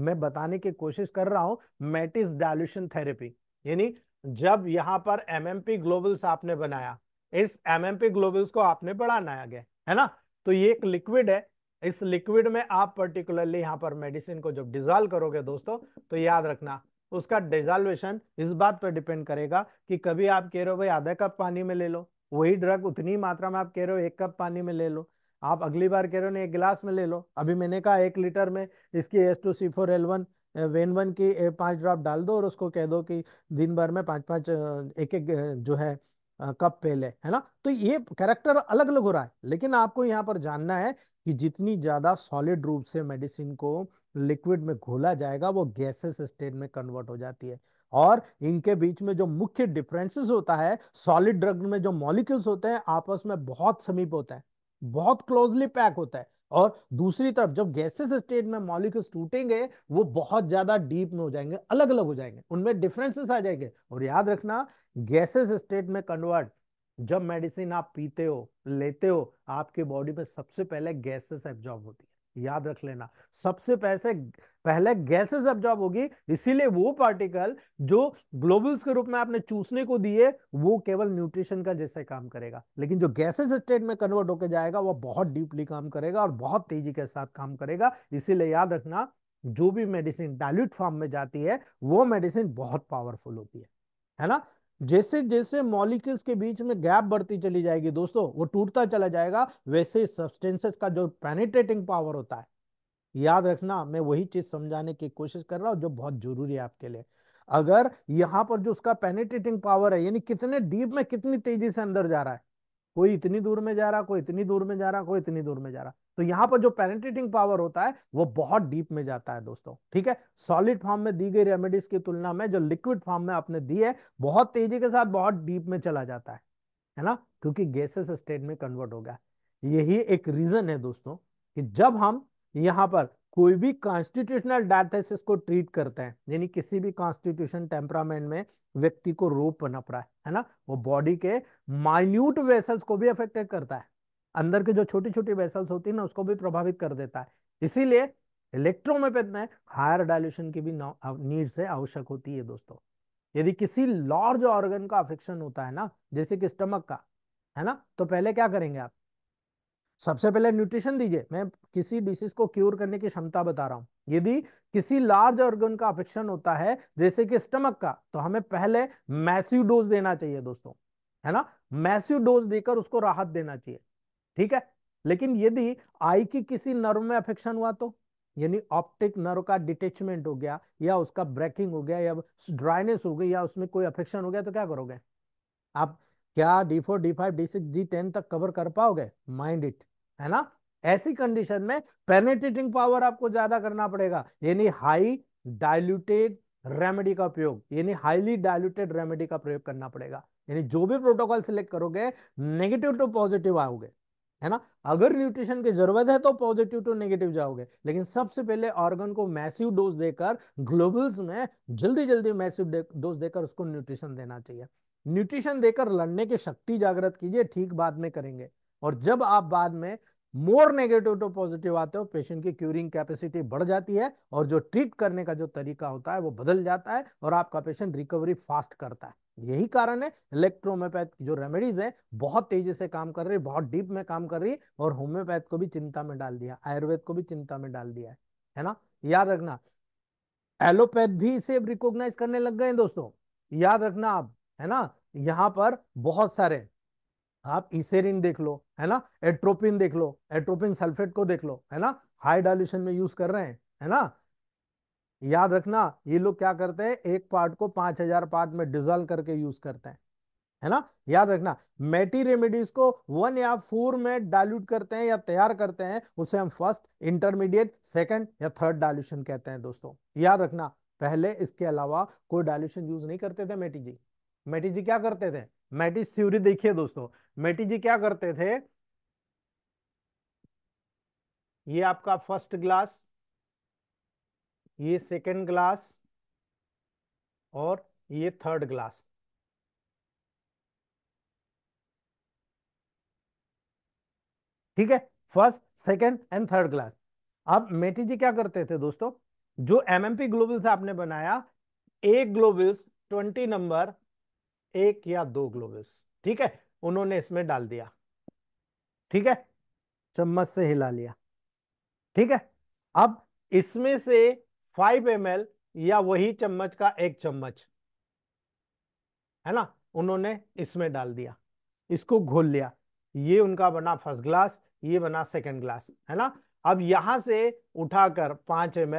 मैं बताने की कोशिश कर रहा हूं मेटिस डायल्यूशन थेरेपी यानी जब यहाँ पर एमएमपी ग्लोबल्स आपने बनाया इस एमएमपी ग्लोबल्स को आपने बढ़ाना गया है ना तो ये एक लिक्विड है इस लिक्विड में आप पर्टिकुलरली यहाँ पर मेडिसिन को जब डिजॉल्व करोगे दोस्तों तो याद रखना उसका डिजॉल्वेशन इस बात पर डिपेंड करेगा कि कभी आप कह रहे हो भाई आधा कप पानी में ले लो वही ड्रग उतनी मात्रा में आप कह रहे हो एक कप पानी में ले लो आप अगली बार कह रहे हो ना एक गिलास में ले लो अभी मैंने कहा एक लीटर में इसकी S two C four L one when one की पाँच ड्रॉप डाल दो और उसको कह दो कि दिन भर में पाँच पाँच एक एक जो है कप पे ले है ना तो ये कैरेक्टर अलग अलग हो रहा है लेकिन आपको यहाँ पर जानना है कि जितनी ज़्यादा सॉलिड रूप से मेडिसिन को लिक्विड में घोला जाएगा वो गैसेस स्टेट में कन्वर्ट हो जाती है और इनके बीच में जो मुख्य डिफरेंसेस होता है सॉलिड ड्रग में जो मॉलिक्यूल्स होते हैं आपस में बहुत समीप होता है बहुत क्लोजली पैक होता है और दूसरी तरफ जब गैसेस स्टेट में मॉलिक्यूल्स टूटेंगे वो बहुत ज्यादा डीप में हो जाएंगे अलग अलग हो जाएंगे उनमें डिफरेंसेस आ जाएंगे और याद रखना गैसेस स्टेट में कन्वर्ट जब मेडिसिन आप पीते हो लेते हो आपके बॉडी में सबसे पहले गैसेस एब्जॉर्ब होती है याद रख लेना सबसे पैसे पहले गैसेस एब्जॉर्ब होगी इसीलिए वो पार्टिकल जो ग्लोबल्स के रूप में आपने चूसने को दिए वो केवल न्यूट्रिशन का जैसे काम करेगा लेकिन जो गैसेस स्टेट में कन्वर्ट होकर जाएगा वो बहुत डीपली काम करेगा और बहुत तेजी के साथ काम करेगा इसीलिए याद रखना जो भी मेडिसिन डायल्यूट फॉर्म में जाती है वो मेडिसिन बहुत पावरफुल होती है है ना जैसे जैसे मॉलिक्यूल्स के बीच में गैप बढ़ती चली जाएगी दोस्तों वो टूटता चला जाएगा वैसे सब्सटेंसेस का जो पेनिट्रेटिंग पावर होता है याद रखना मैं वही चीज समझाने की कोशिश कर रहा हूँ जो बहुत जरूरी है आपके लिए अगर यहाँ पर जो उसका पेनिट्रेटिंग पावर है यानी कितने डीप में कितनी तेजी से अंदर जा रहा है कोई इतनी दूर में जा रहा कोई इतनी दूर में जा रहा कोई इतनी दूर में जा रहा तो यहाँ पर जो पेनेट्रेटिंग पावर होता है वो बहुत डीप में जाता है दोस्तों ठीक है सॉलिड फॉर्म में दी गई रेमेडीज की तुलना में जो लिक्विड फॉर्म में आपने दी है बहुत तेजी के साथ बहुत डीप में चला जाता है है ना क्योंकि गैसेस स्टेट में कन्वर्ट हो गया यही एक रीजन है दोस्तों कि जब हम यहाँ पर कोई भी कॉन्स्टिट्यूशनल डायथेसिस को ट्रीट करते हैं यानी किसी भी कॉन्स्टिट्यूशन टेम्परामेंट में व्यक्ति को रोप पनप रहा है ना वो बॉडी के माइन्यूट वेसल्स को भी अफेक्टेड करता है अंदर के जो छोटी छोटी वेसल्स होती है ना उसको भी प्रभावित कर देता है इसीलिए इलेक्ट्रोमेपैथ में हायर डायल्यूशन की भी नीड से आवश्यक होती है दोस्तों यदि किसी लार्ज ऑर्गन का अफेक्शन होता है ना जैसे कि स्टमक का है ना तो पहले क्या करेंगे आप सबसे पहले न्यूट्रिशन दीजिए मैं किसी डिसीज को क्योर करने की क्षमता बता रहा हूँ यदि किसी लार्ज ऑर्गन का अफेक्शन होता है जैसे कि स्टमक का तो हमें पहले मैस्यू डोज देना चाहिए दोस्तों है ना मैस्यू डोज देकर उसको राहत देना चाहिए ठीक है लेकिन यदि आई की किसी नर्व में अफेक्शन हुआ तो यानी ऑप्टिक नर्व का डिटेचमेंट हो गया या उसका ब्रेकिंग हो गया या ड्राइनेस हो गई या उसमें कोई अफेक्शन हो गया तो क्या करोगे आप क्या D four D five D six D ten तक कवर कर पाओगे माइंड इट है ना ऐसी कंडीशन में पेनेटेटिंग पावर आपको ज्यादा करना पड़ेगा यानी हाई डायल्यूटेड रेमेडी का उपयोग यानी हाईली डायल्यूटेड रेमेडी का प्रयोग करना पड़ेगा यानी जो भी प्रोटोकॉल सिलेक्ट करोगे नेगेटिव टू पॉजिटिव आओगे है ना अगर न्यूट्रिशन की जरूरत है तो पॉजिटिव टू नेगेटिव जाओगे लेकिन सबसे पहले ऑर्गन को मैसिव डोज देकर ग्लोबल्स में जल्दी जल्दी मैसिव डोज देकर उसको न्यूट्रिशन देना चाहिए न्यूट्रिशन देकर लड़ने की शक्ति जागृत कीजिए ठीक बाद में करेंगे और जब आप बाद में मोर नेगेटिव टू पॉजिटिव आते हो पेशेंट की क्यूरिंग कैपेसिटी बढ़ जाती है और जो ट्रीट करने का जो तरीका होता है वो बदल जाता है और आपका पेशेंट रिकवरी फास्ट करता है यही कारण है इलेक्ट्रोम्योपैथ की जो रेमेडीज है बहुत तेजी से काम कर रही बहुत डीप में काम कर रही और होम्योपैथ को भी चिंता में डाल दिया आयुर्वेद को भी चिंता में डाल दिया है है ना याद रखना एलोपैथ भी इसे रिकॉग्नाइज करने लग गए दोस्तों याद रखना आप है ना यहाँ पर बहुत सारे आप इसेरिन देख लो है ना एट्रोपिन देख लो एट्रोपिन सल्फेट को देख लो है ना हाई डायल्यूशन में यूज कर रहे हैं है ना याद रखना ये लोग क्या करते हैं एक पार्ट को पांच हजार पार्ट में डिजोल्व करके यूज करते हैं है ना याद रखना मेटी रेमेडीज को वन या फोर में डाइल्यूट करते हैं या तैयार करते हैं उसे हम फर्स्ट इंटरमीडिएट सेकंड या थर्ड डाइल्यूशन कहते हैं दोस्तों याद रखना पहले इसके अलावा कोई डाइल्यूशन यूज नहीं करते थे मेटी जी मेटी जी क्या करते थे मेटी थ्योरी देखिए दोस्तों मेटी जी क्या करते थे ये आपका फर्स्ट ग्लास ये सेकेंड ग्लास और ये थर्ड ग्लास ठीक है first second and third glass अब मेटी जी क्या करते थे दोस्तों जो एमएमपी ग्लोबल्स आपने बनाया एक ग्लोबल्स ट्वेंटी नंबर एक या दो ग्लोबल्स ठीक है उन्होंने इसमें डाल दिया ठीक है चम्मच से हिला लिया ठीक है अब इसमें से फाइव एम या वही चम्मच का एक चम्मच है ना उन्होंने इसमें डाल दिया इसको घोल लिया ये उनका बना फर्स्ट ग्लास ये बना सेकंड ग्लास है ना अब यहां से उठाकर पांच एम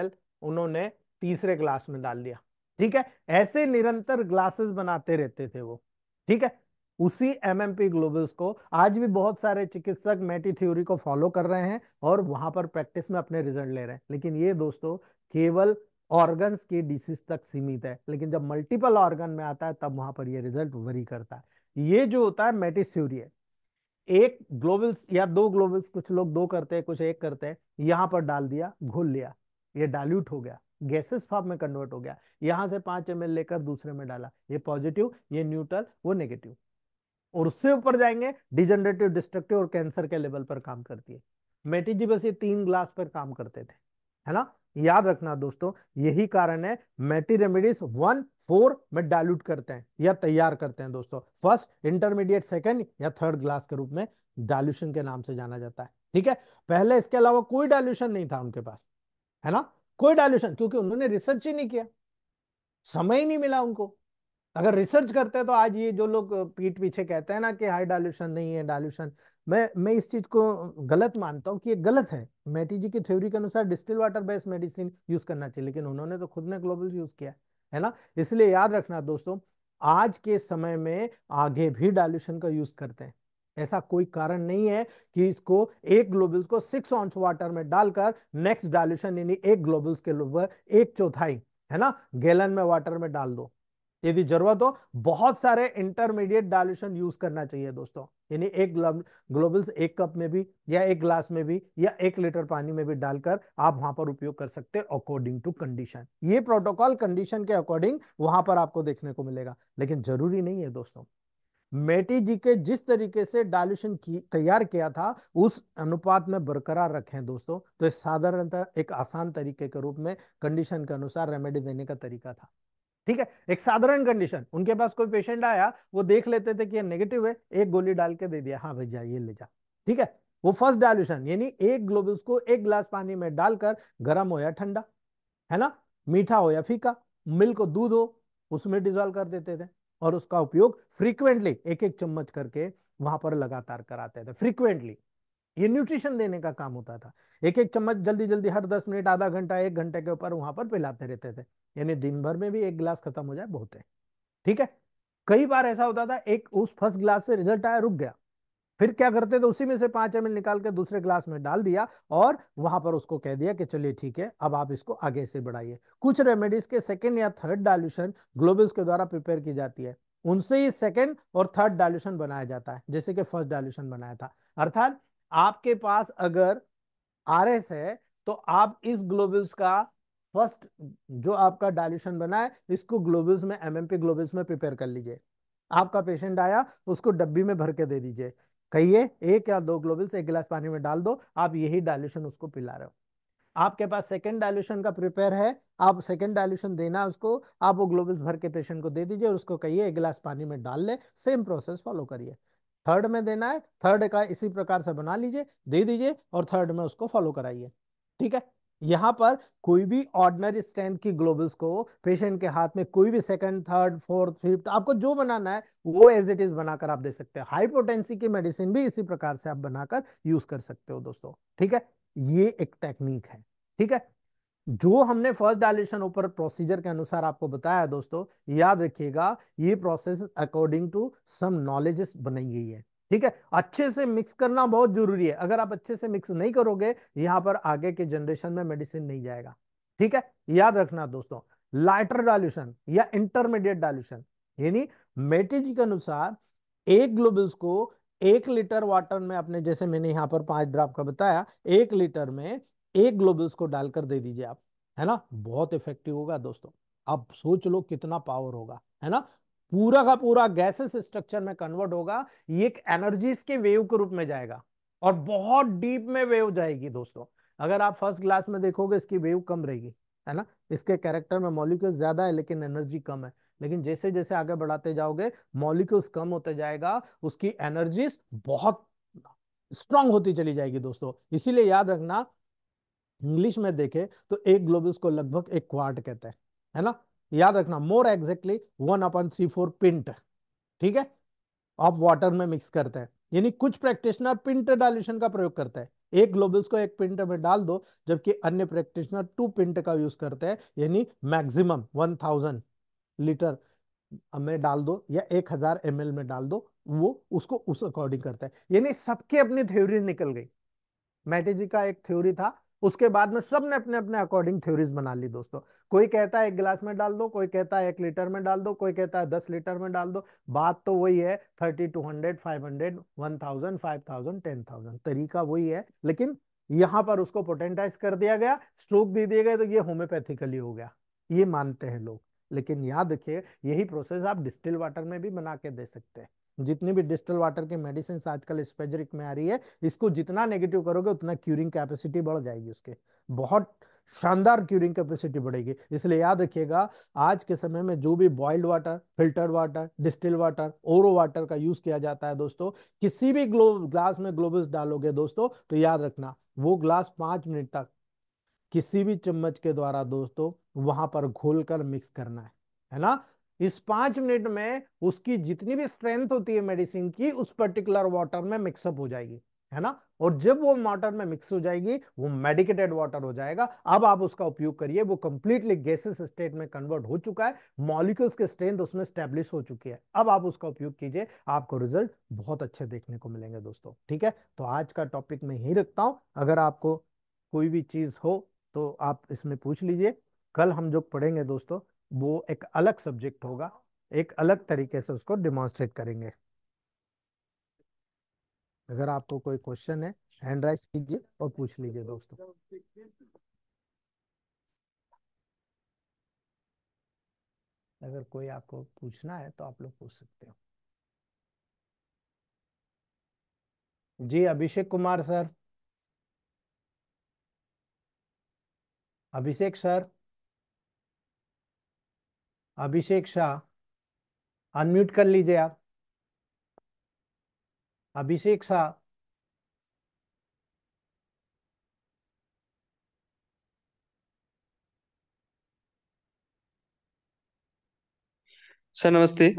उन्होंने तीसरे ग्लास में डाल दिया ठीक है ऐसे निरंतर ग्लासेस बनाते रहते थे वो ठीक है उसी एम पी ग्लोबल्स को आज भी बहुत सारे चिकित्सक मेटी थ्योरी को फॉलो कर रहे हैं और वहां पर प्रैक्टिस में अपने रिजल्ट ले रहे हैं लेकिन ये दोस्तों केवल ऑर्गन्स के डिसीज तक सीमित है लेकिन जब मल्टीपल ऑर्गन में आता है तब वहां पर ये रिजल्ट वरी करता है ये जो होता है मेटिस्यूरिया एक ग्लोबल्स या दो ग्लोबल्स कुछ लोग दो करते हैं कुछ एक करते हैं यहाँ पर डाल दिया घोल लिया ये डाल्यूट हो गया गैसेस फॉर्म में कन्वर्ट हो गया यहाँ से पांच एम लेकर दूसरे में डाला ये पॉजिटिव ये न्यूट्रल वो नेगेटिव और उससे ऊपर जाएंगे डिजेनरेटिव डिस्ट्रक्टिव और कैंसर के लेवल पर काम करती है मेटी जी बस ये तीन ग्लास पर काम करते थे है ना याद रखना दोस्तों यही कारण है मेटी रेमेडीज वन फोर में डायल्यूट करते हैं या तैयार करते हैं दोस्तों फर्स्ट इंटरमीडिएट सेकेंड या थर्ड ग्लास के रूप में डायल्यूशन के नाम से जाना जाता है ठीक है पहले इसके अलावा कोई डायल्यूशन नहीं था उनके पास है ना कोई डायल्यूशन क्योंकि उन्होंने रिसर्च ही नहीं किया समय ही नहीं मिला उनको अगर रिसर्च करते हैं तो आज ये जो लोग पीठ पीछे कहते हैं ना कि हाई डाल्यूशन नहीं है डाल्यूशन मैं मैं इस चीज को गलत मानता हूँ कि ये गलत है मेटी जी की थ्योरी के अनुसार distil water based medicine use करना चाहिए लेकिन उन्होंने तो खुद ने ग्लोबल यूज किया है ना इसलिए याद रखना दोस्तों आज के समय में आगे भी डायल्यूशन का यूज करते हैं ऐसा कोई कारण नहीं है कि इसको एक ग्लोबल्स को सिक्स ऑन्स वाटर में डालकर नेक्स्ट डायल्यूशन यानी एक ग्लोबल्स के ऊपर एक चौथाई है ना गैलन में वाटर में डाल दो यदि जरूरत हो बहुत सारे इंटरमीडिएट डायल्यूशन यूज करना चाहिए दोस्तों यानी एक ग्लोबल्स एक कप में भी या एक ग्लास में भी या एक लीटर पानी में भी डालकर आप वहां पर उपयोग कर सकते हैं अकॉर्डिंग टू कंडीशन ये प्रोटोकॉल कंडीशन के अकॉर्डिंग वहां पर आपको देखने को मिलेगा लेकिन जरूरी नहीं है दोस्तों मेटी जी के जिस तरीके से डायल्यूशन की तैयार किया था उस अनुपात में बरकरार रखें दोस्तों तो साधारणतः एक आसान तरीके के रूप में कंडीशन के अनुसार रेमेडी देने का तरीका था ठीक है एक साधारण कंडीशन उनके पास कोई पेशेंट आया वो देख लेते थे कि ये नेगेटिव है एक गोली डाल के दे दिया हाँ भाई जा ये ले जा ठीक है वो फर्स्ट डायल्यूशन यानी एक ग्लोबल्स को एक ग्लास पानी में डालकर गर्म हो या ठंडा है ना मीठा हो या फीका मिल्क हो दूध हो उसमें डिजोल्व कर देते थे और उसका उपयोग फ्रीक्वेंटली एक एक चम्मच करके वहां पर लगातार कराते थे फ्रीक्वेंटली ये न्यूट्रिशन देने का काम होता था एक एक चम्मच जल्दी जल्दी हर दस मिनट आधा घंटा एक घंटे के ऊपर वहां पर पिलाते रहते थे यानी दिन भर में भी एक गिलास खत्म हो जाए बहुत है ठीक है कई बार ऐसा होता था एक उस फर्स्ट गिलास से रिजल्ट आया रुक गया फिर क्या करते थे उसी में से पांच एम निकाल के दूसरे गिलास में डाल दिया और वहां पर उसको कह दिया कि चलिए ठीक है अब आप इसको आगे से बढ़ाइए कुछ रेमेडीज के सेकेंड या थर्ड डायल्यूशन ग्लोबल्स के द्वारा प्रिपेयर की जाती है उनसे ही सेकेंड और थर्ड डायल्यूशन बनाया जाता है जैसे कि फर्स्ट डायल्यूशन बनाया था अर्थात आपके पास अगर आर है तो आप इस ग्लोबल्स का फर्स्ट जो आपका डायल्यूशन बना है इसको ग्लोबल्स में एमएमपी ग्लोबल्स में प्रिपेयर कर लीजिए आपका पेशेंट आया उसको डब्बी में भर के दे दीजिए कहिए एक या दो ग्लोबल्स एक गिलास पानी में डाल दो आप यही डायल्यूशन उसको पिला रहे हो आपके पास सेकेंड डायल्यूशन का प्रिपेयर है आप सेकेंड डायल्यूशन देना उसको आप वो ग्लोबल्स भर के पेशेंट को दे दीजिए और उसको कहिए एक गिलास पानी में डाल ले सेम प्रोसेस फॉलो करिए थर्ड में देना है थर्ड का इसी प्रकार से बना लीजिए दे दीजिए और थर्ड में उसको फॉलो कराइए ठीक है यहाँ पर कोई भी ऑर्डनरी स्ट्रेंथ की ग्लोबल्स को पेशेंट के हाथ में कोई भी सेकंड थर्ड फोर्थ फिफ्थ आपको जो बनाना है वो एज इट इज बनाकर आप दे सकते हो हाइपोटेंसी की मेडिसिन भी इसी प्रकार से आप बनाकर यूज कर सकते हो दोस्तों ठीक है ये एक टेक्निक है ठीक है जो हमने फर्स्ट डायलेशन ऊपर प्रोसीजर के अनुसार आपको बताया दोस्तों याद रखिएगा ये process according to some knowledges बनाई गई है ठीक है अच्छे से मिक्स करना बहुत जरूरी है अगर आप अच्छे से मिक्स नहीं करोगे यहाँ पर आगे के जनरेशन में मेडिसिन नहीं जाएगा ठीक है याद रखना दोस्तों लाइटर डायल्यूशन या इंटरमीडिएट डायल्यूशन यानी मेटेज के अनुसार एक ग्लोबल्स को एक लीटर वाटर में अपने जैसे मैंने यहाँ पर पांच ड्राप का बताया एक लीटर में एक ग्लोबल्स को डालकर दे दीजिए आप है ना बहुत इफेक्टिव होगा दोस्तों आप सोच लो कितना पावर होगा है ना पूरा का पूरा गैसेस स्ट्रक्चर में कन्वर्ट होगा ये एक एनर्जीज के वेव के रूप में जाएगा और बहुत डीप में वेव जाएगी दोस्तों अगर आप फर्स्ट क्लास में देखोगे इसकी वेव कम रहेगी है ना इसके कैरेक्टर में मॉलिक्यूल्स ज्यादा है लेकिन एनर्जी कम है लेकिन जैसे जैसे आगे बढ़ाते जाओगे मॉलिक्यूल्स कम होते जाएगा उसकी एनर्जी बहुत स्ट्रांग होती चली जाएगी दोस्तों इसीलिए याद रखना इंग्लिश में देखे तो एक ग्लोबल्स को लगभग एक क्वार्ट कहते हैं है ना याद रखना मोर एग्जैक्टली वन अपन थ्री फोर पिंट ठीक है आप वाटर में मिक्स करते हैं यानी कुछ प्रैक्टिशनर पिंट डायल्यूशन का प्रयोग करते हैं एक ग्लोबल्स को एक पिंट में डाल दो जबकि अन्य प्रैक्टिशनर टू पिंट का यूज करते हैं यानी मैक्सिमम वन थाउजेंड लीटर में डाल दो या एक हजार एम में डाल दो वो उसको उस अकॉर्डिंग करता है यानी सबके अपनी थ्योरी निकल गई मैटी जी का एक थ्योरी था उसके बाद में सब ने अपने अपने अकॉर्डिंग थ्योरीज बना ली दोस्तों कोई कहता है एक गिलास में डाल दो कोई कहता है एक लीटर में डाल दो कोई कहता है दस लीटर में डाल दो बात तो वही है thirty two hundred five hundred one thousand five thousand ten thousand तरीका वही है लेकिन यहाँ पर उसको पोटेंटाइज कर दिया गया स्ट्रोक दे दिए गए तो ये होम्योपैथिकली हो गया ये मानते हैं लोग लेकिन याद रखिए यही प्रोसेस आप डिस्टिल वाटर में भी बना के दे सकते हैं जितनी भी डिस्टल वाटर के मेडिसिन आजकल स्पेजरिक में आ रही है इसको जितना नेगेटिव करोगे उतना क्यूरिंग कैपेसिटी बढ़ जाएगी उसके बहुत शानदार क्यूरिंग कैपेसिटी बढ़ेगी इसलिए याद रखिएगा आज के समय में जो भी boiled water filter water distil water RO water का यूज किया जाता है दोस्तों किसी भी ग्लो ग्लास में ग्लोबस डालोगे दोस्तों तो याद रखना वो ग्लास पांच मिनट तक किसी भी चम्मच के द्वारा दोस्तों वहां पर घोल कर मिक्स करना है है ना इस पांच मिनट में उसकी जितनी भी स्ट्रेंथ होती है मेडिसिन की उस पर्टिकुलर वाटर में मिक्सअप हो जाएगी है ना और जब वो वाटर में मिक्स हो जाएगी वो मेडिकेटेड वाटर हो जाएगा अब आप उसका उपयोग करिए वो कंप्लीटली गैसेस स्टेट में कन्वर्ट हो चुका है मॉलिक्यूल्स के स्ट्रेंथ उसमें स्टेब्लिश हो चुकी है अब आप उसका उपयोग कीजिए आपको रिजल्ट बहुत अच्छे देखने को मिलेंगे दोस्तों ठीक है तो आज का टॉपिक मैं यही रखता हूँ अगर आपको कोई भी चीज हो तो आप इसमें पूछ लीजिए कल हम जो पढ़ेंगे दोस्तों वो एक अलग सब्जेक्ट होगा एक अलग तरीके से उसको डिमॉन्स्ट्रेट करेंगे अगर आपको कोई क्वेश्चन है हैंड राइज कीजिए और पूछ लीजिए दोस्तों अगर कोई आपको पूछना है तो आप लोग पूछ सकते हो जी Abhishek Kumar sir Abhishek sir Abhishek Shah unmute कर लीजिए आप अभिषेक शाह सर नमस्ते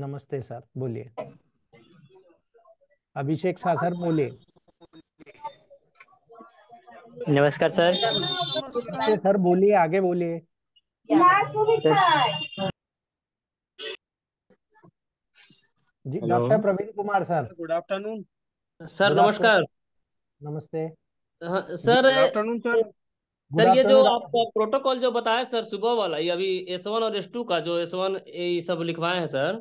नमस्ते सर बोलिए अभिषेक शाह सर बोलिए नमस्कार सर सर बोलिए आगे बोलिए जी doctor Praveen Kumar sir good afternoon sir नमस्कार नमस्ते हाँ, सर सर ये जो आपका प्रोटोकॉल जो बताया सर सुबह वाला ये अभी एस वन और एस टू का जो एस वन ये सब लिखवाए हैं सर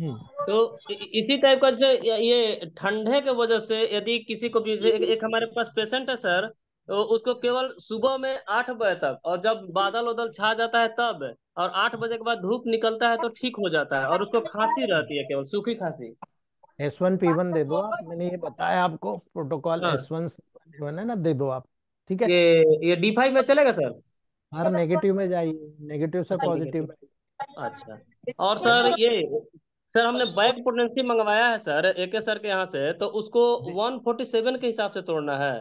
हम्म। तो इसी टाइप का जैसे ये ठंडे के वजह से यदि किसी को भी एक, एक हमारे पास पेशेंट है सर तो उसको केवल सुबह में आठ बजे तक और जब बादल उदल छा जाता है तब और आठ बजे के बाद धूप निकलता है तो ठीक हो जाता है और उसको खांसी रहती है केवल सूखी खांसी एस वन पी वन दे दो आप मैंने ये बताया आपको प्रोटोकॉल एस वन है ना दे दो आप ठीक है ये ये डी फाइव में चलेगा सर हर हाँ, नेगेटिव में जाइए नेगेटिव से पॉजिटिव अच्छा और सर ये सर हमने बैक पोटेंसी मंगवाया है सर एके सर के यहाँ से तो उसको 147 के हिसाब से तोड़ना है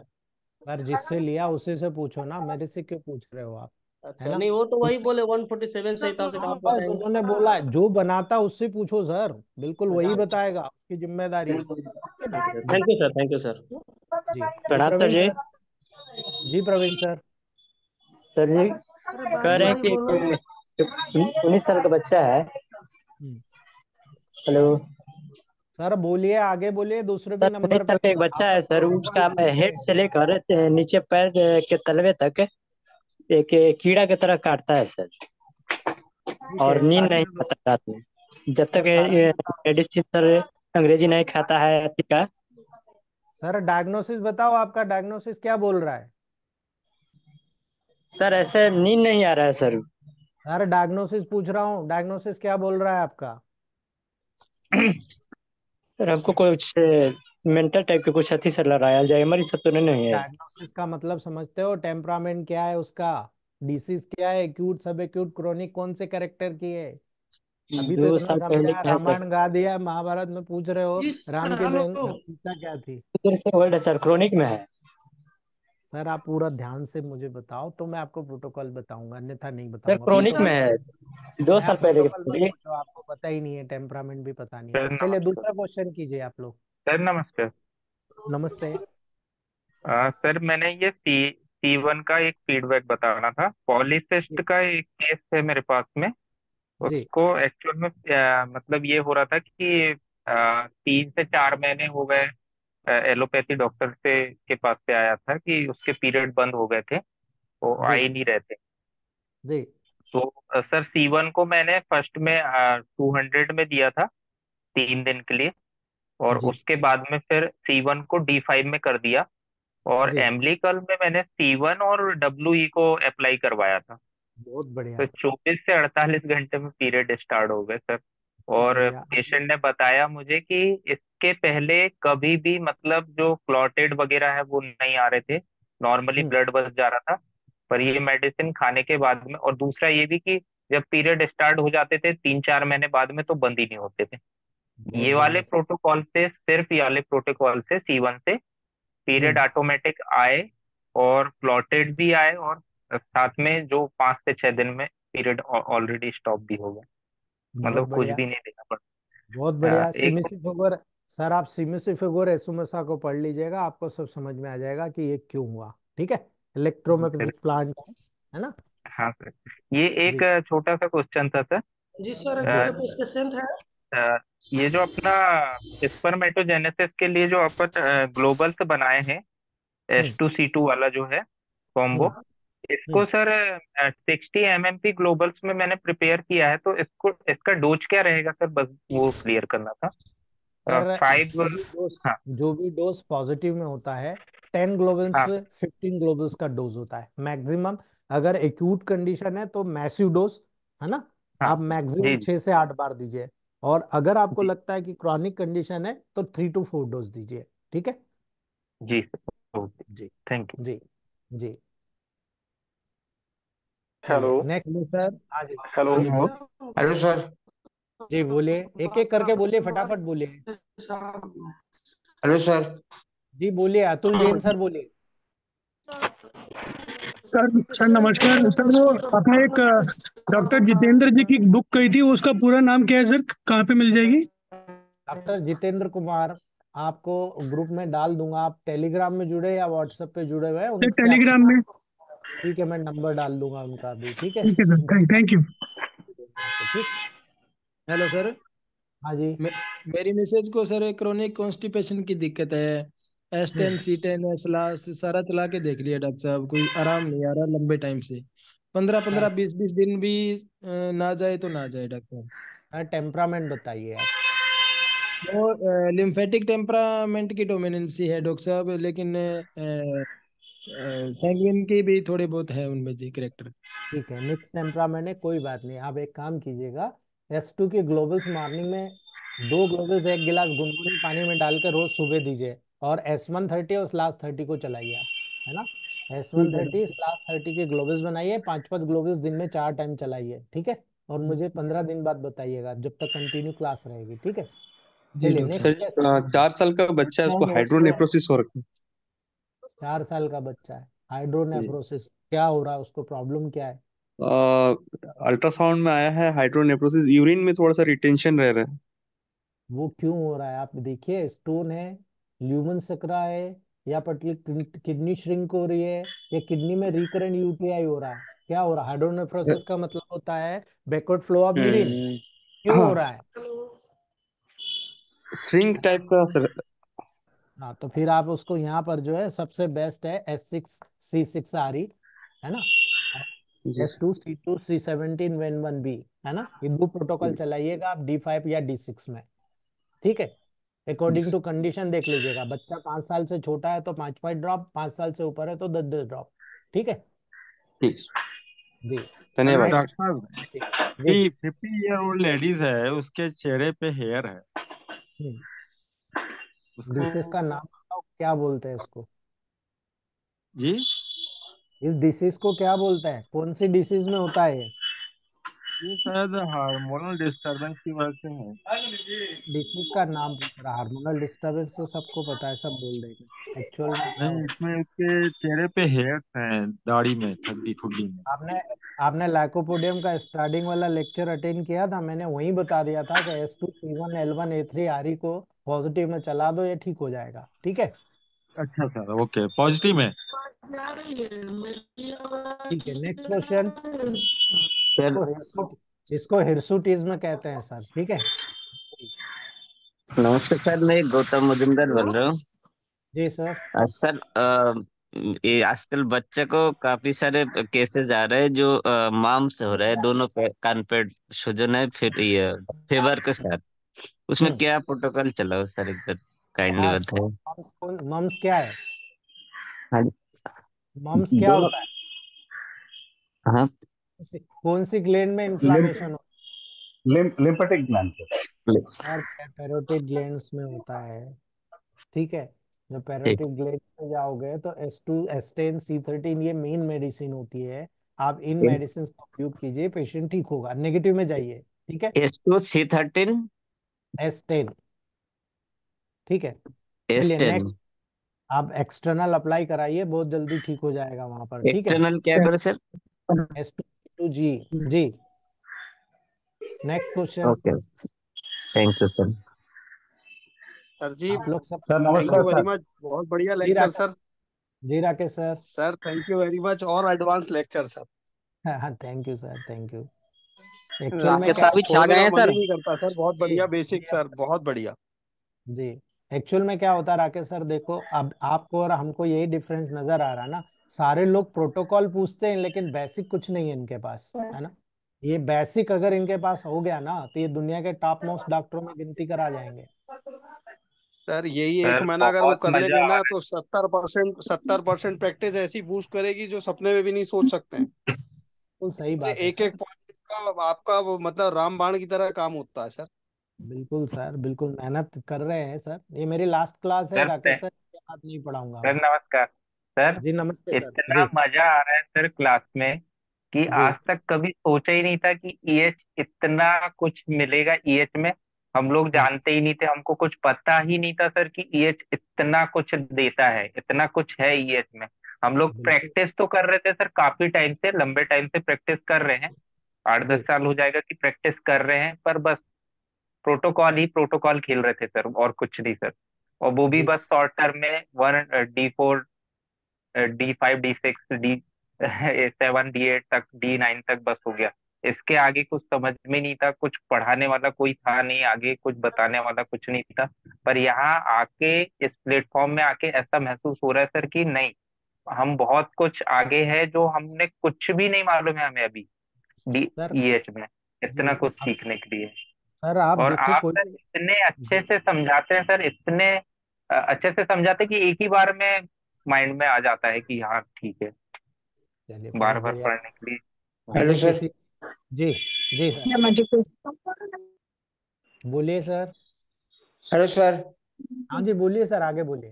पर जिससे लिया उसी से पूछो ना मेरे से क्यों पूछ रहे हो आप अच्छा नहीं वो तो वही बोले 147 से हिसाब हाँ, से बस उन्होंने बोला जो बनाता उससे पूछो सर बिल्कुल वही बताएगा आपकी जिम्मेदारी thank you sir thank you sir जी प्रणाम सर जी जी प्रवीण सर सर जी कह रहे हैं कि उन्नीस साल का बच्चा है हम्म। हेलो सर बोलिए आगे बोलिए दूसरे भी नंबर पर एक बच्चा है सर उसका हेड से लेकर नीचे पैर के तलवे तक एक कीड़ा की तरह काटता है सर और नींद नहीं आता रात में जब तक मेडिसिन सर अंग्रेजी नहीं खाता है टीका सर डायग्नोसिस बताओ आपका डायग्नोसिस क्या बोल रहा है सर ऐसे नींद नहीं आ रहा है सर सर डायग्नोसिस पूछ रहा हूँ डायग्नोसिस क्या बोल रहा है आपका (clears throat) सर हमको कुछ मेंटल टाइप के कुछ हथी सर लड़ाया जाइमर सब तो नहीं है डायग्नोसिस का मतलब समझते हो टेम्परामेंट क्या है उसका डिसीज क्या है एक्यूट सब एक्यूट क्रोनिक कौन से कैरेक्टर की है अभी तो इतना समझा रामायण गा दिया महाभारत में पूछ रहे हो राम की सीता क्या थी सर वर्ड है सर क्रोनिक में है सर आप पूरा ध्यान से मुझे बताओ तो मैं आपको प्रोटोकॉल बताऊंगा अन्यथा नहीं बताऊंगा क्रोनिक में है दो साल पहले तो आपको पता ही नहीं है टेम्परामेंट भी पता नहीं है चलिए दूसरा क्वेश्चन कीजिए आप लोग सर नमस्ते नमस्ते आ, सर मैंने ये सी सी वन का एक फीडबैक बताना था पॉलिसिस्ट का एक केस है मेरे पास में उसको एक्चुअल में आ, मतलब ये हो रहा था कि आ, तीन से चार महीने हो गए एलोपैथी डॉक्टर से के पास से आया था कि उसके पीरियड बंद हो गए थे वो जी आ ही नहीं रहे थे जी तो सर सी वन को मैंने फर्स्ट में टू हंड्रेड में दिया था तीन दिन के लिए और जी उसके बाद में फिर सी वन को डी फाइव में कर दिया और जी एम्लिकल e में मैंने सी वन और डब्ल्यू ई e को अप्लाई करवाया था बहुत बढ़िया तो चौबीस से अड़तालीस घंटे में पीरियड स्टार्ट हो गए सर और पेशेंट ने बताया मुझे कि इसके पहले कभी भी मतलब जो क्लॉटेड वगैरह है वो नहीं आ रहे थे नॉर्मली हम्म ब्लड बस जा रहा था पर ये मेडिसिन खाने के बाद में और दूसरा ये भी कि जब पीरियड स्टार्ट हो जाते थे तीन चार महीने बाद में तो बंद ही नहीं होते थे हम्म, ये बहुत वाले बढ़िया सर प्रोटोकॉल से सिर्फ ये वाले प्रोटोकॉल से सी वन से पीरियड हम्म ऑटोमेटिक आए और क्लॉटेड भी आए और साथ में जो पाँच से छह दिन में पीरियड ऑलरेडी स्टॉप भी हो गया मतलब बहुत मतलब कुछ बढ़िया भी नहीं देना बहुत पड़ता हाँ, बढ़िया हाँ, एक सिमी फिगोर सर आप सिमी फिगोर एसुमसा को पढ़ लीजिएगा आपको सब समझ में आ जाएगा कि ये क्यों हुआ ठीक है हम्म, इलेक्ट्रोमैग्नेटिक प्लांट है है ना हाँ सर ये एक जी अ, छोटा सा क्वेश्चन था सर जी सर अ, मेरे पास पेशेंट है ये जो अपना स्पर्मेटोजेनेसिस के लिए जो अपन ग्लोबल्स बनाए हैं एस टू सी टू वाला जो है कॉम्बो हम्म हाँ। इसको हम्म। Sir sixty M M P globules में मैंने प्रिपेयर किया है तो इसको इसका डोज क्या रहेगा सर बस वो क्लियर करना था फाइव हाँ. जो भी डोज पॉजिटिव में होता है टेन ग्लोबल्स फिफ्टीन ग्लोबल्स का डोज होता है मैक्सिमम अगर एक्यूट कंडीशन है तो मैसिव डोज है ना हाँ. आप मैक्सिमम छह से आठ बार दीजिए और अगर आपको लगता है कि क्रॉनिक कंडीशन है तो थ्री टू फोर डोज दीजिए ठीक है जी जी थैंक यू जी जी hello next sir hello hello sir जी बोलिए एक एक करके बोलिए फटाफट बोलिए हेलो सर जी बोलिए अतुल जैन सर बोलिए सर सर नमस्कार सर वो आपने एक डॉक्टर जितेंद्र जी की बुक कही थी उसका पूरा नाम क्या है सर कहाँ पे मिल जाएगी डॉक्टर जितेंद्र कुमार आपको ग्रुप में डाल दूंगा आप टेलीग्राम में जुड़े या व्हाट्सएप पे जुड़े हुए टेलीग्राम में ठीक है मैं नंबर डाल दूंगा उनका भी ठीक है थैंक यू हेलो सर हाँ जी मे, मेरी मैसेज को सर क्रोनिक कॉन्स्टिपेशन की दिक्कत है S ten C ten S सारा चला के देख लिया डॉक्टर साहब कोई आराम नहीं आ रहा लंबे टाइम से पंद्रह पंद्रह बीस बीस दिन भी ना जाए तो ना जाए डॉक्टर टेम्परामेंट हाँ, बताइए आप वो लिम्फेटिक टेम्परामेंट की डोमिनेंसी है डॉक्टर साहब लेकिन सेंगविन की भी थोड़े बहुत है उनमें जी करेक्टर ठीक है मिक्स टेम्परामेंट है कोई बात नहीं आप एक काम कीजिएगा एस टू के ग्लोबल्स मॉर्निंग में दो ग्लोबल्स एक गिलास गुनगुने पानी में डालकर रोज सुबह दीजिए और एस वन थर्टी और स्लास थर्टी को चलाइए आप है ना S one thirty slash thirty के ग्लोबल्स बनाइए पाँच पाँच ग्लोबल्स दिन में चार टाइम चलाइए ठीक है और मुझे हम्म। पंद्रह दिन बाद बताइएगा जब तक कंटिन्यू क्लास रहेगी ठीक है जी सर चार साल का बच्चा है उसको हाइड्रोनेफ्रोसिस हो रखा है चार साल का बच्चा है हाइड्रोनेफ्रोसिस क्या हो रहा है उसको प्रॉब्लम क्या है अल्ट्रासाउंड में आया है हाइड्रोनेफ्रोसिस यूरिन में थोड़ा सा रिटेंशन रह रहा है वो क्यों हो रहा है आप देखिए स्टोन है ल्यूमन सकरा है या पटली किडनी श्रिंक हो रही है या किडनी में रिकरेंट यूटीआई हो रहा है क्या हो रहा है हाइड्रोनेफ्रोसिस का मतलब होता है backward flow of urine hmm. क्यों हो रहा है श्रिंक टाइप का हाँ तो फिर आप उसको यहाँ पर जो है सबसे बेस्ट है S six C six R E है ना S two C two C seventeen when one B है ना ये दो प्रोटोकॉल चलाइएगा आप डी फाइव या डी सिक्स में ठीक है अकॉर्डिंग टू कंडीशन देख लीजिएगा बच्चा पांच साल से छोटा है तो पांच पांच ड्रॉप पांच साल से ऊपर है तो दस दस ड्रॉप ठीक है जी धन्यवाद डॉक्टर जी फिफ्टी ईयर ओल्ड लेडीज है उसके चेहरे पे हेयर है हम्म। उस डिशेस का नाम बताओ क्या बोलते हैं उसको जी इस डिसीज को क्या बोलता है कौन सी डिसीज में होता है शायद हार्मोनल डिस्टरबेंस की वजह से है डिसीज का नाम पूछ रहा हार्मोनल डिस्टरबेंस तो सबको पता है सब बोल देंगे एक्चुअल नहीं तो- इसमें इसके चेहरे पे हेयर हैं दाढ़ी में ठंडी ठुड्डी में आपने आपने लाइकोपोडियम का स्टार्टिंग वाला लेक्चर अटेंड किया था मैंने वही बता दिया था कि S two C one L one A three R E को पॉजिटिव में चला दो ये ठीक हो जाएगा ठीक है अच्छा सर ओके पॉजिटिव में ठीक है नेक्स्ट क्वेश्चन इसको इसको हिरसुटिज्म कहते हैं सर ठीक है नमस्ते सर मैं गौतम मजुमदार बोल रहा हूँ जी सर सर ये आजकल बच्चे को काफी सारे केसेस आ रहे हैं जो माम से हो रहे हैं दोनों कान पे सूजन है फिर ये फेवर के साथ उसमें हम्म। क्या प्रोटोकॉल चला सर एक बार काइंडली हाँ, बताओ मम्स क्या है हाँ मम्स क्या होता है हाँ कौन सी ग्लैंड में इन्फ्लामेशन लिम्फेटिक ग्लैंड और पैरोटिड ग्लैंड्स में होता है ठीक है जब पैरोटिड ग्लैंड में जाओगे तो S2 S10 C13 ये मेन मेडिसिन होती है आप इन मेडिसिन का उपयोग कीजिए पेशेंट ठीक होगा नेगेटिव में जाइए ठीक है S2 C13 S10 ठीक है S10 आप एक्सटर्नल अप्लाई कराइए बहुत जल्दी ठीक हो जाएगा वहां पर ठीक है एक्सटर्नल क्या करें सर S2 टू जी हम्म। जी next question okay thank you sir sir जी आप लोग सब सर नमस्कार वेरी मच बहुत बढ़िया लेक्चर सर जी Rakesh sir sir thank you very much और एडवांस लेक्चर सर हां thank you sir thank you actually Rakesh sir भी छा गए हैं सर करता सर बहुत बढ़िया बेसिक सर बहुत बढ़िया जी एक्चुअल हाँ, हाँ, में क्या होता है राकेश सर देखो अब आपको और हमको यही डिफरेंस नजर आ रहा है ना सारे लोग प्रोटोकॉल पूछते हैं लेकिन बेसिक कुछ नहीं है इनके पास है ना ये बेसिक अगर इनके पास हो गया ना तो ये दुनिया के टॉप मोस्ट डॉक्टरों में गिनती करा जाएंगे सर यही एक महीना अगर वो कर लेंगे ना तो सत्तर परसेंट सत्तर परसेंट प्रैक्टिस ऐसी बूस्ट करेगी जो सपने में भी नहीं सोच सकते हैं बिल्कुल सही तो बात एक एक पॉइंट इसका आपका मतलब रामबाण की तरह काम होता है सर बिल्कुल सर बिल्कुल मेहनत कर रहे हैं सर ये मेरी लास्ट क्लास है राकेश सर नहीं पढ़ाऊंगा सर नमस्कार सर जी नमस्ते सर इतना जी मजा आ रहा है सर क्लास में कि जी आज तक कभी सोचा ही नहीं था कि ईएच e इतना कुछ मिलेगा ईएच e में हम लोग जानते ही नहीं थे हमको कुछ पता ही नहीं था सर कि ईएच e इतना कुछ देता है इतना कुछ है ईएच में हम लोग बिल्कुल प्रैक्टिस तो कर रहे थे सर काफी टाइम से लंबे टाइम से प्रैक्टिस कर रहे हैं आठ दस साल हो जाएगा कि प्रैक्टिस कर रहे हैं पर बस प्रोटोकॉल ही प्रोटोकॉल खेल रहे थे सर और कुछ नहीं सर और वो भी बस शॉर्ट टर्म में one D four D five D six D seven D eight तक डी नाइन तक बस हो गया इसके आगे कुछ समझ में नहीं था कुछ पढ़ाने वाला कोई था नहीं आगे कुछ बताने वाला कुछ नहीं था पर यहाँ आके इस प्लेटफॉर्म में आके ऐसा महसूस हो रहा है सर कि नहीं हम बहुत कुछ आगे है जो हमने कुछ भी नहीं मालूम है हमें अभी एच e में इतना कुछ सीखने के लिए सर आप और आप कोई... सर इतने अच्छे से समझाते हैं सर इतने अच्छे से समझाते कि एक ही बार में माइंड में आ जाता है कि हाँ ठीक है बार बार पढ़ने के लिए हेलो सर जी जी सर बोलिए सर हेलो सर हाँ जी बोलिए सर आगे बोलिए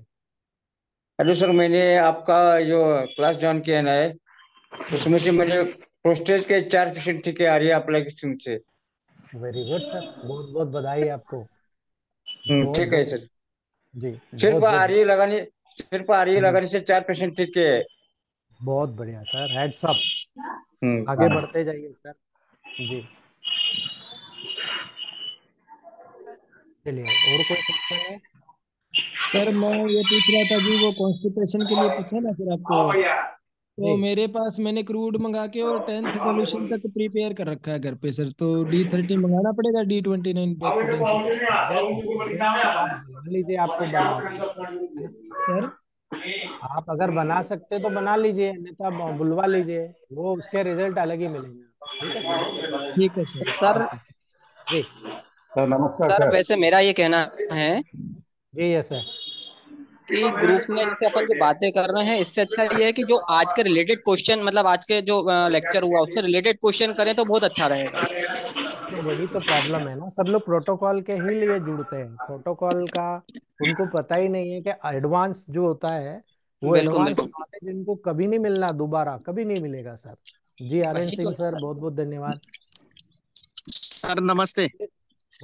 हेलो सर मैंने आपका जो क्लास ज्वाइन किया ना है उसमें से मुझे प्रोस्टेज के चार परसेंट ठीक आ रही है एप्लीकेशन से वेरी गुड सर बहुत बहुत बधाई आपको हम्म, ठीक है सर जी सिर्फ आ रही लगानी सिर्फ हम्म। आरियल अगर इसे चार परसेंट ठीक है बहुत बढ़िया सर हेड हम्म। सब आगे बढ़ते जाइए सर जी चलिए और कोई क्वेश्चन है सर मैं ये पूछ रहा था जी वो कॉन्स्टिपेशन के लिए पूछा ना फिर आपको हाँ, तो मेरे पास मैंने क्रूड मंगा के और टेंथ पोल्यूशन तक प्रिपेयर कर रखा है घर पे सर तो डी थर्टी मंगाना पड़ेगा डी ट्वेंटी नाइन लीजिए आपको सर आप अगर बना सकते तो बना लीजिए अन्यथा तो बुलवा लीजिए वो उसके रिजल्ट अलग ही मिलेंगे ठीक है ठीक है सर सर जी सर नमस्कार सर वैसे मेरा ये कहना है जी यस सर कि ग्रुप में जैसे अपन जो बातें कर रहे हैं इससे अच्छा ये है कि जो आज के रिलेटेड क्वेश्चन मतलब आज के जो लेक्चर हुआ उससे रिलेटेड क्वेश्चन करें तो बहुत अच्छा रहेगा तो वही तो प्रॉब्लम है ना सब लोग प्रोटोकॉल के ही लिए जुड़ते हैं प्रोटोकॉल का उनको पता ही नहीं है कि एडवांस जो होता है वो एडवांस जिनको कभी नहीं मिलना दोबारा कभी नहीं मिलेगा सर जी आर एन सिंह तो। सर बहुत बहुत धन्यवाद सर नमस्ते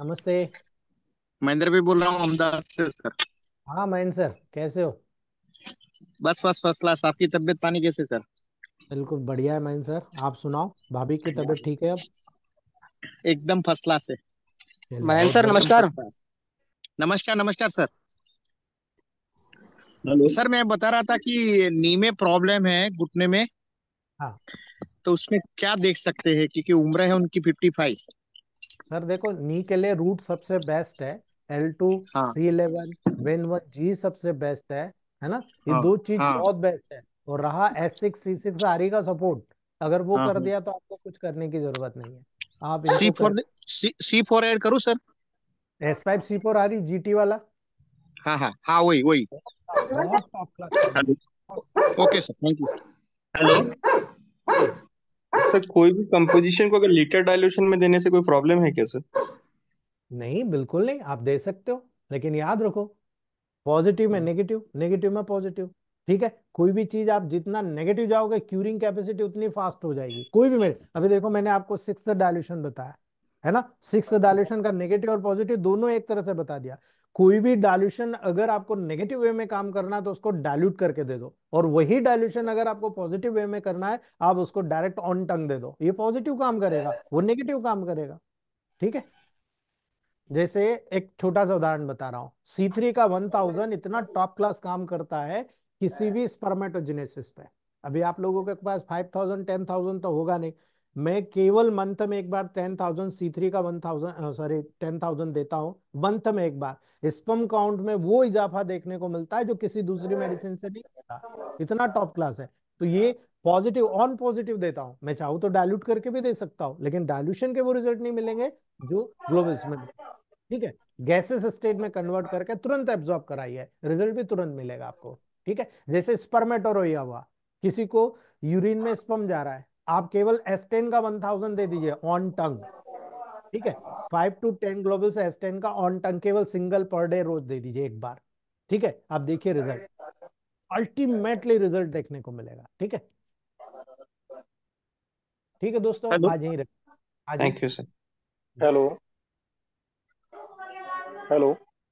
नमस्ते महेंद्र भी बोल रहा हूँ अहमदाबाद से सर हाँ मयन सर कैसे हो बस बस फर्स्ट क्लास आपकी तबीयत पानी कैसे सर बिल्कुल बढ़िया है मयन सर आप सुनाओ भाभी की तबीयत ठीक है अब एकदम फर्स्ट क्लास है मयन सर नमस्कार नमस्कार नमस्कार सर हेलो सर मैं बता रहा था कि नी में प्रॉब्लम है घुटने में हाँ तो उसमें क्या देख सकते हैं क्योंकि उम्र है उनकी फिफ्टी फाइव सर देखो नी के लिए रूट सबसे बेस्ट है L two C eleven when one G सबसे बेस्ट है है ना ये हाँ, दो चीज हाँ, बहुत बेस्ट है और रहा S six C six R का सपोर्ट अगर वो हाँ, कर हाँ। दिया तो आपको कुछ करने की जरूरत नहीं है आप C four C four add करू sir S five C four आ रही जी टी वाला हाँ हाँ हाँ वही वही okay sir thank you hello sir कोई भी कंपोजिशन को अगर लीटर डाइल्यूशन में देने से कोई प्रॉब्लम है क्या सर नहीं बिल्कुल नहीं आप दे सकते हो लेकिन याद रखो पॉजिटिव में हम्म। नेगेटिव नेगेटिव में पॉजिटिव ठीक है कोई भी चीज आप जितना नेगेटिव जाओगे क्यूरिंग कैपेसिटी उतनी फास्ट हो जाएगी कोई भी मेरे अभी देखो मैंने आपको सिक्स डायल्यूशन बताया है ना सिक्स डायल्यूशन का नेगेटिव और पॉजिटिव दोनों एक तरह से बता दिया कोई भी डायल्यूशन अगर आपको नेगेटिव वे में काम करना है तो उसको डायल्यूट करके दे दो और वही डायल्यूशन अगर आपको पॉजिटिव वे में करना है आप उसको डायरेक्ट ऑन टंग दे दो ये पॉजिटिव काम करेगा वो नेगेटिव काम करेगा ठीक है जैसे एक छोटा सा उदाहरण बता रहा हूँ सी थ्री का वन थाउजेंड इतना टॉप क्लास काम करता है किसी भी स्पर्मेटोजेनेसिस पे अभी आप लोगों के पास फाइव थाउजेंड टेन थाउजेंड तो होगा नहीं मैं केवल मंथ में एक बार टेन थाउजेंड सी थ्री का one thousand sorry ten thousand देता हूँ मंथ में एक बार स्पम काउंट में वो इजाफा देखने को मिलता है जो किसी दूसरी मेडिसिन से नहीं मिलता इतना टॉप क्लास है तो ये पॉजिटिव ऑन पॉजिटिव देता हूँ मैं चाहूँ तो डायल्यूट करके भी दे सकता हूँ लेकिन डायल्यूशन के वो रिजल्ट नहीं मिलेंगे जो ग्लोबल ठीक है गैसेस स्टेट में कन्वर्ट करके तुरंत एब्जॉर्ब कराइए रिजल्ट भी तुरंत मिलेगा आपको ठीक है जैसे स्पर्मेटोर हुआ किसी को यूरिन में स्पम जा रहा है आप केवल एस्टेन का वन थाउजेंड दे दीजिए ऑन टंग ठीक है फाइव टू टेन ग्लोबल एस्टेन का ऑन टंग केवल सिंगल पर डे रोज दे दीजिए एक बार ठीक है आप देखिए रिजल्ट अल्टीमेटली रिजल्ट देखने को मिलेगा ठीक है ठीक है दोस्तों आज यही रखें thank you sir hello Hello.